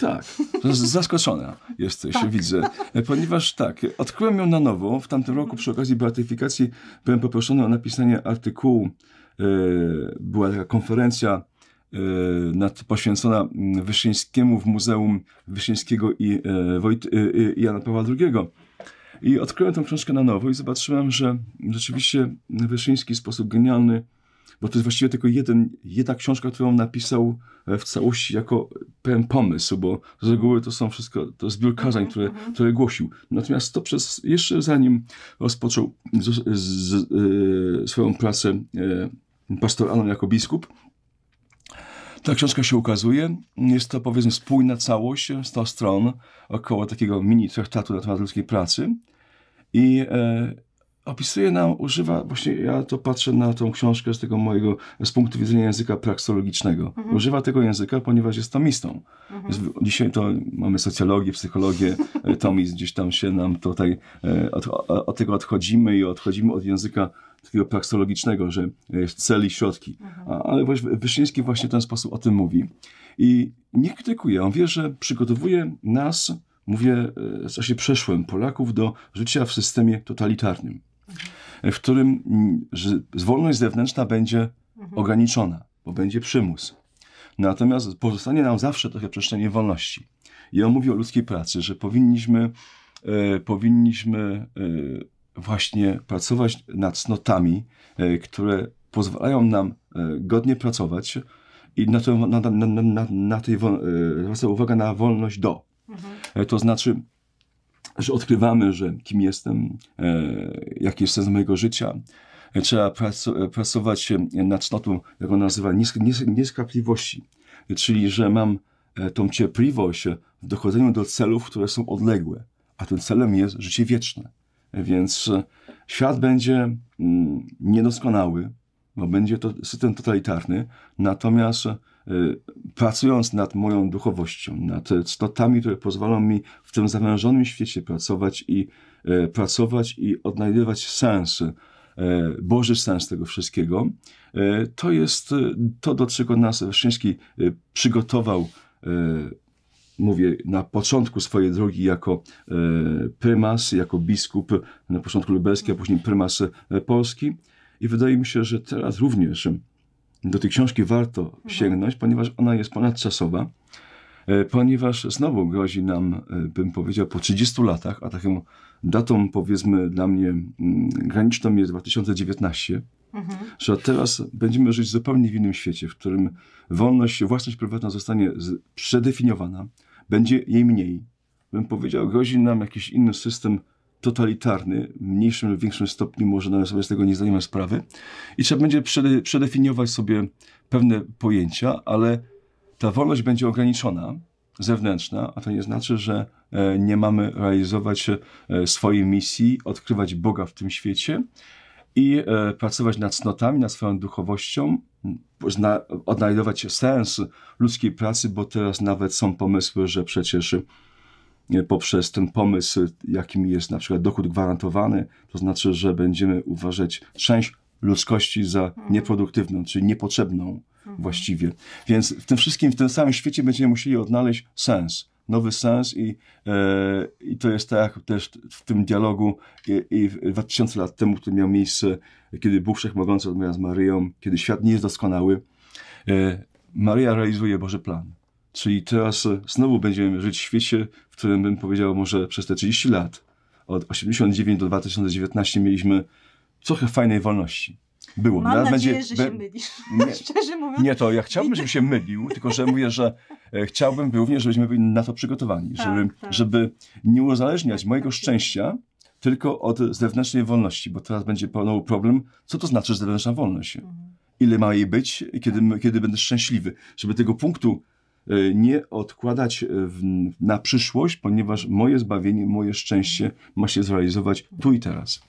Tak, zaskoczona jesteś, tak. widzę. Ponieważ tak, odkryłem ją na nowo. W tamtym roku przy okazji beatyfikacji byłem poproszony o napisanie artykułu. E, była taka konferencja e, nad, poświęcona Wyszyńskiemu w Muzeum Wyszyńskiego i, e, Wojt, i Jana Pawła II. I odkryłem tę książkę na nowo i zobaczyłem, że rzeczywiście Wyszyński w sposób genialny bo to jest właściwie tylko jeden, jedna książka, którą napisał e, w całości jako pewien pomysł, bo z reguły to są wszystko, to zbiór kazań, mhm, które, mhm. które głosił. Natomiast to przez, jeszcze zanim rozpoczął z, z, z, e, swoją pracę e, pastoralną jako biskup, ta książka się ukazuje. Jest to powiedzmy spójna całość, 100 stron, około takiego mini traktatu na temat ludzkiej pracy. I e, opisuje nam, używa, właśnie ja to patrzę na tą książkę z tego mojego, z punktu widzenia języka praksologicznego. Mhm. Używa tego języka, ponieważ jest tomistą. Mhm. Jest, dzisiaj to mamy socjologię, psychologię, e, tomizm, gdzieś tam się nam tutaj e, od, od tego odchodzimy i odchodzimy od języka takiego praksologicznego, że e, cel i środki. Mhm. Ale Wyszyński właśnie w ten sposób o tym mówi. I nie krytykuje, on wie, że przygotowuje nas, mówię w czasie przeszłym, Polaków do życia w systemie totalitarnym w którym mm, że wolność zewnętrzna będzie mhm. ograniczona, bo będzie przymus. Natomiast pozostanie nam zawsze trochę przestrzeni wolności. I on mówi o ludzkiej pracy, że powinniśmy, e, powinniśmy e, właśnie pracować nad cnotami, e, które pozwalają nam e, godnie pracować i na, to, na, na, na, na tej, e, zwraca uwagę na wolność do. Mhm. E, to znaczy, że odkrywamy, że kim jestem, e, jaki jest sens mojego życia. Trzeba pracować nad cnotą, jak ona nazywa, nieskapliwości. Czyli, że mam e, tą cierpliwość w dochodzeniu do celów, które są odległe. A tym celem jest życie wieczne. Więc e, świat będzie mm, niedoskonały, bo będzie to system totalitarny, natomiast Y, pracując nad moją duchowością, nad cnotami, które pozwolą mi w tym zawężonym świecie pracować i y, pracować i odnajdywać sens, y, Boży sens tego wszystkiego, to jest to, do czego nas Wyszyński przygotował, mówię, na początku swojej drogi jako prymas, jako biskup, na początku lubelski, a później prymas polski. I wydaje mi się, że teraz również do tej książki warto mhm. sięgnąć, ponieważ ona jest ponadczasowa, e, ponieważ znowu grozi nam, e, bym powiedział, po 30 latach, a taką datą, powiedzmy, dla mnie mm, graniczną jest 2019, mhm. że teraz będziemy żyć zupełnie w innym świecie, w którym wolność, własność prywatna zostanie przedefiniowana, będzie jej mniej. Bym powiedział, grozi nam jakiś inny system totalitarny, w mniejszym lub większym stopniu, może nawet sobie z tego nie zdajemy sprawy. I trzeba będzie przedefiniować sobie pewne pojęcia, ale ta wolność będzie ograniczona, zewnętrzna, a to nie znaczy, że e, nie mamy realizować e, swojej misji, odkrywać Boga w tym świecie i e, pracować nad cnotami, nad swoją duchowością, odnajdować sens ludzkiej pracy, bo teraz nawet są pomysły, że przecież poprzez ten pomysł, jakim jest na przykład dochód gwarantowany, to znaczy, że będziemy uważać część ludzkości za mhm. nieproduktywną, czyli niepotrzebną mhm. właściwie. Więc w tym wszystkim, w tym samym świecie będziemy musieli odnaleźć sens, nowy sens i, e, i to jest tak też w tym dialogu i, i 2000 lat temu, który miał miejsce, kiedy Bóg Wszechmogący rozmawia z Maryją, kiedy świat nie jest doskonały. E, Maria realizuje Boży plan Czyli teraz e, znowu będziemy żyć w świecie, w którym bym powiedział może przez te 30 lat, od 89 do 2019 mieliśmy trochę fajnej wolności. Było. Mam nadzieję, będzie, że się mylisz. Nie, Szczerze mówiąc. Nie, to ja chciałbym, żebym się mylił, tylko że mówię, że e, chciałbym również, żebyśmy byli na to przygotowani, tak, żeby, tak. żeby nie uzależniać tak, mojego tak. szczęścia tylko od zewnętrznej wolności, bo teraz będzie pełno problem, co to znaczy zewnętrzna wolność. Mhm. Ile ma jej być, kiedy, kiedy będę szczęśliwy. Żeby tego punktu Y, nie odkładać y, na przyszłość, ponieważ moje zbawienie, moje szczęście ma się zrealizować tu i teraz.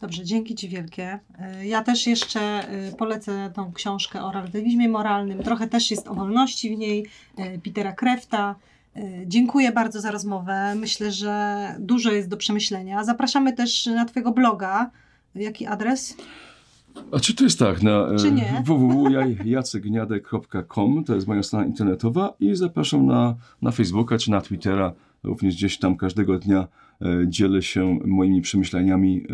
Dobrze, dzięki Ci wielkie. Y, ja też jeszcze polecę tą książkę o relatywizmie moralnym. Trochę też jest o wolności w niej Petera Krefta. Dziękuję bardzo za rozmowę. Myślę, że dużo jest do przemyślenia. Zapraszamy też na Twojego bloga. Jaki adres? A czy to jest tak? Na e, www.jacekgniadek.com to jest moja strona internetowa i zapraszam na, na Facebooka czy na Twittera. Również gdzieś tam każdego dnia e, dzielę się moimi przemyśleniami e,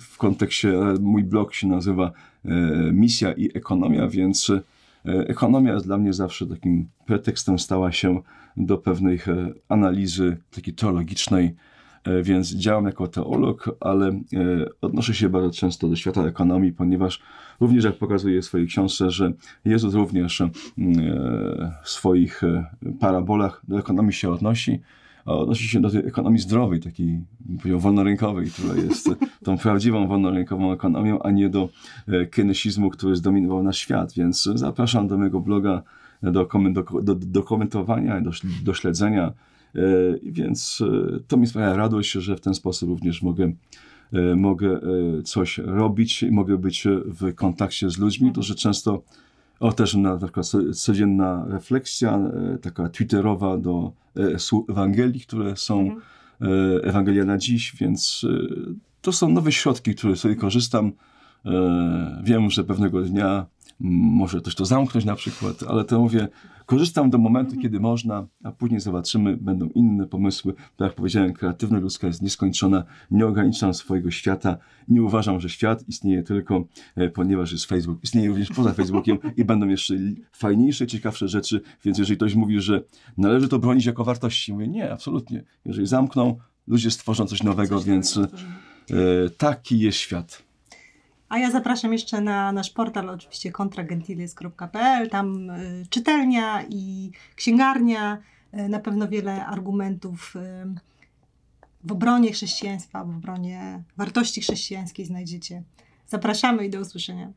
w kontekście, e, mój blog się nazywa e, Misja i Ekonomia, więc e, ekonomia jest dla mnie zawsze takim pretekstem stała się do pewnej analizy takiej teologicznej, E, więc działam jako teolog, ale e, odnoszę się bardzo często do świata ekonomii, ponieważ również jak pokazuje w swojej książce, że Jezus również e, w swoich parabolach do ekonomii się odnosi, a odnosi się do tej ekonomii zdrowej, takiej wolnorynkowej, która jest tą prawdziwą wolnorynkową ekonomią, a nie do kinesizmu, który zdominował nasz świat. Więc zapraszam do mojego bloga do, do, do, do komentowania, do, do śledzenia E, więc e, to mi sprawia radość, że w ten sposób również mogę e, mogę coś robić, mogę być w kontakcie z ludźmi, mhm. to że często o, też na taka codzienna refleksja, taka twitterowa do Ewangelii, które są mhm. Ewangelia na dziś, więc to są nowe środki, które sobie korzystam. Wiem, że pewnego dnia może ktoś to zamknąć na przykład, ale to mówię, Korzystam do momentu, mhm. kiedy można, a później zobaczymy, będą inne pomysły. Tak jak powiedziałem, kreatywność ludzka jest nieskończona, nie ograniczam swojego świata. Nie uważam, że świat istnieje tylko, e, ponieważ jest Facebook. Istnieje również poza Facebookiem i będą jeszcze fajniejsze, ciekawsze rzeczy, więc jeżeli ktoś mówi, że należy to bronić jako wartości, mówię, nie, absolutnie. Jeżeli zamkną, ludzie stworzą coś nowego, coś więc e, taki jest świat. A ja zapraszam jeszcze na nasz portal, oczywiście kontragentiles.pl, tam y, czytelnia i księgarnia, y, na pewno wiele argumentów y, w obronie chrześcijaństwa, w obronie wartości chrześcijańskiej znajdziecie. Zapraszamy i do usłyszenia.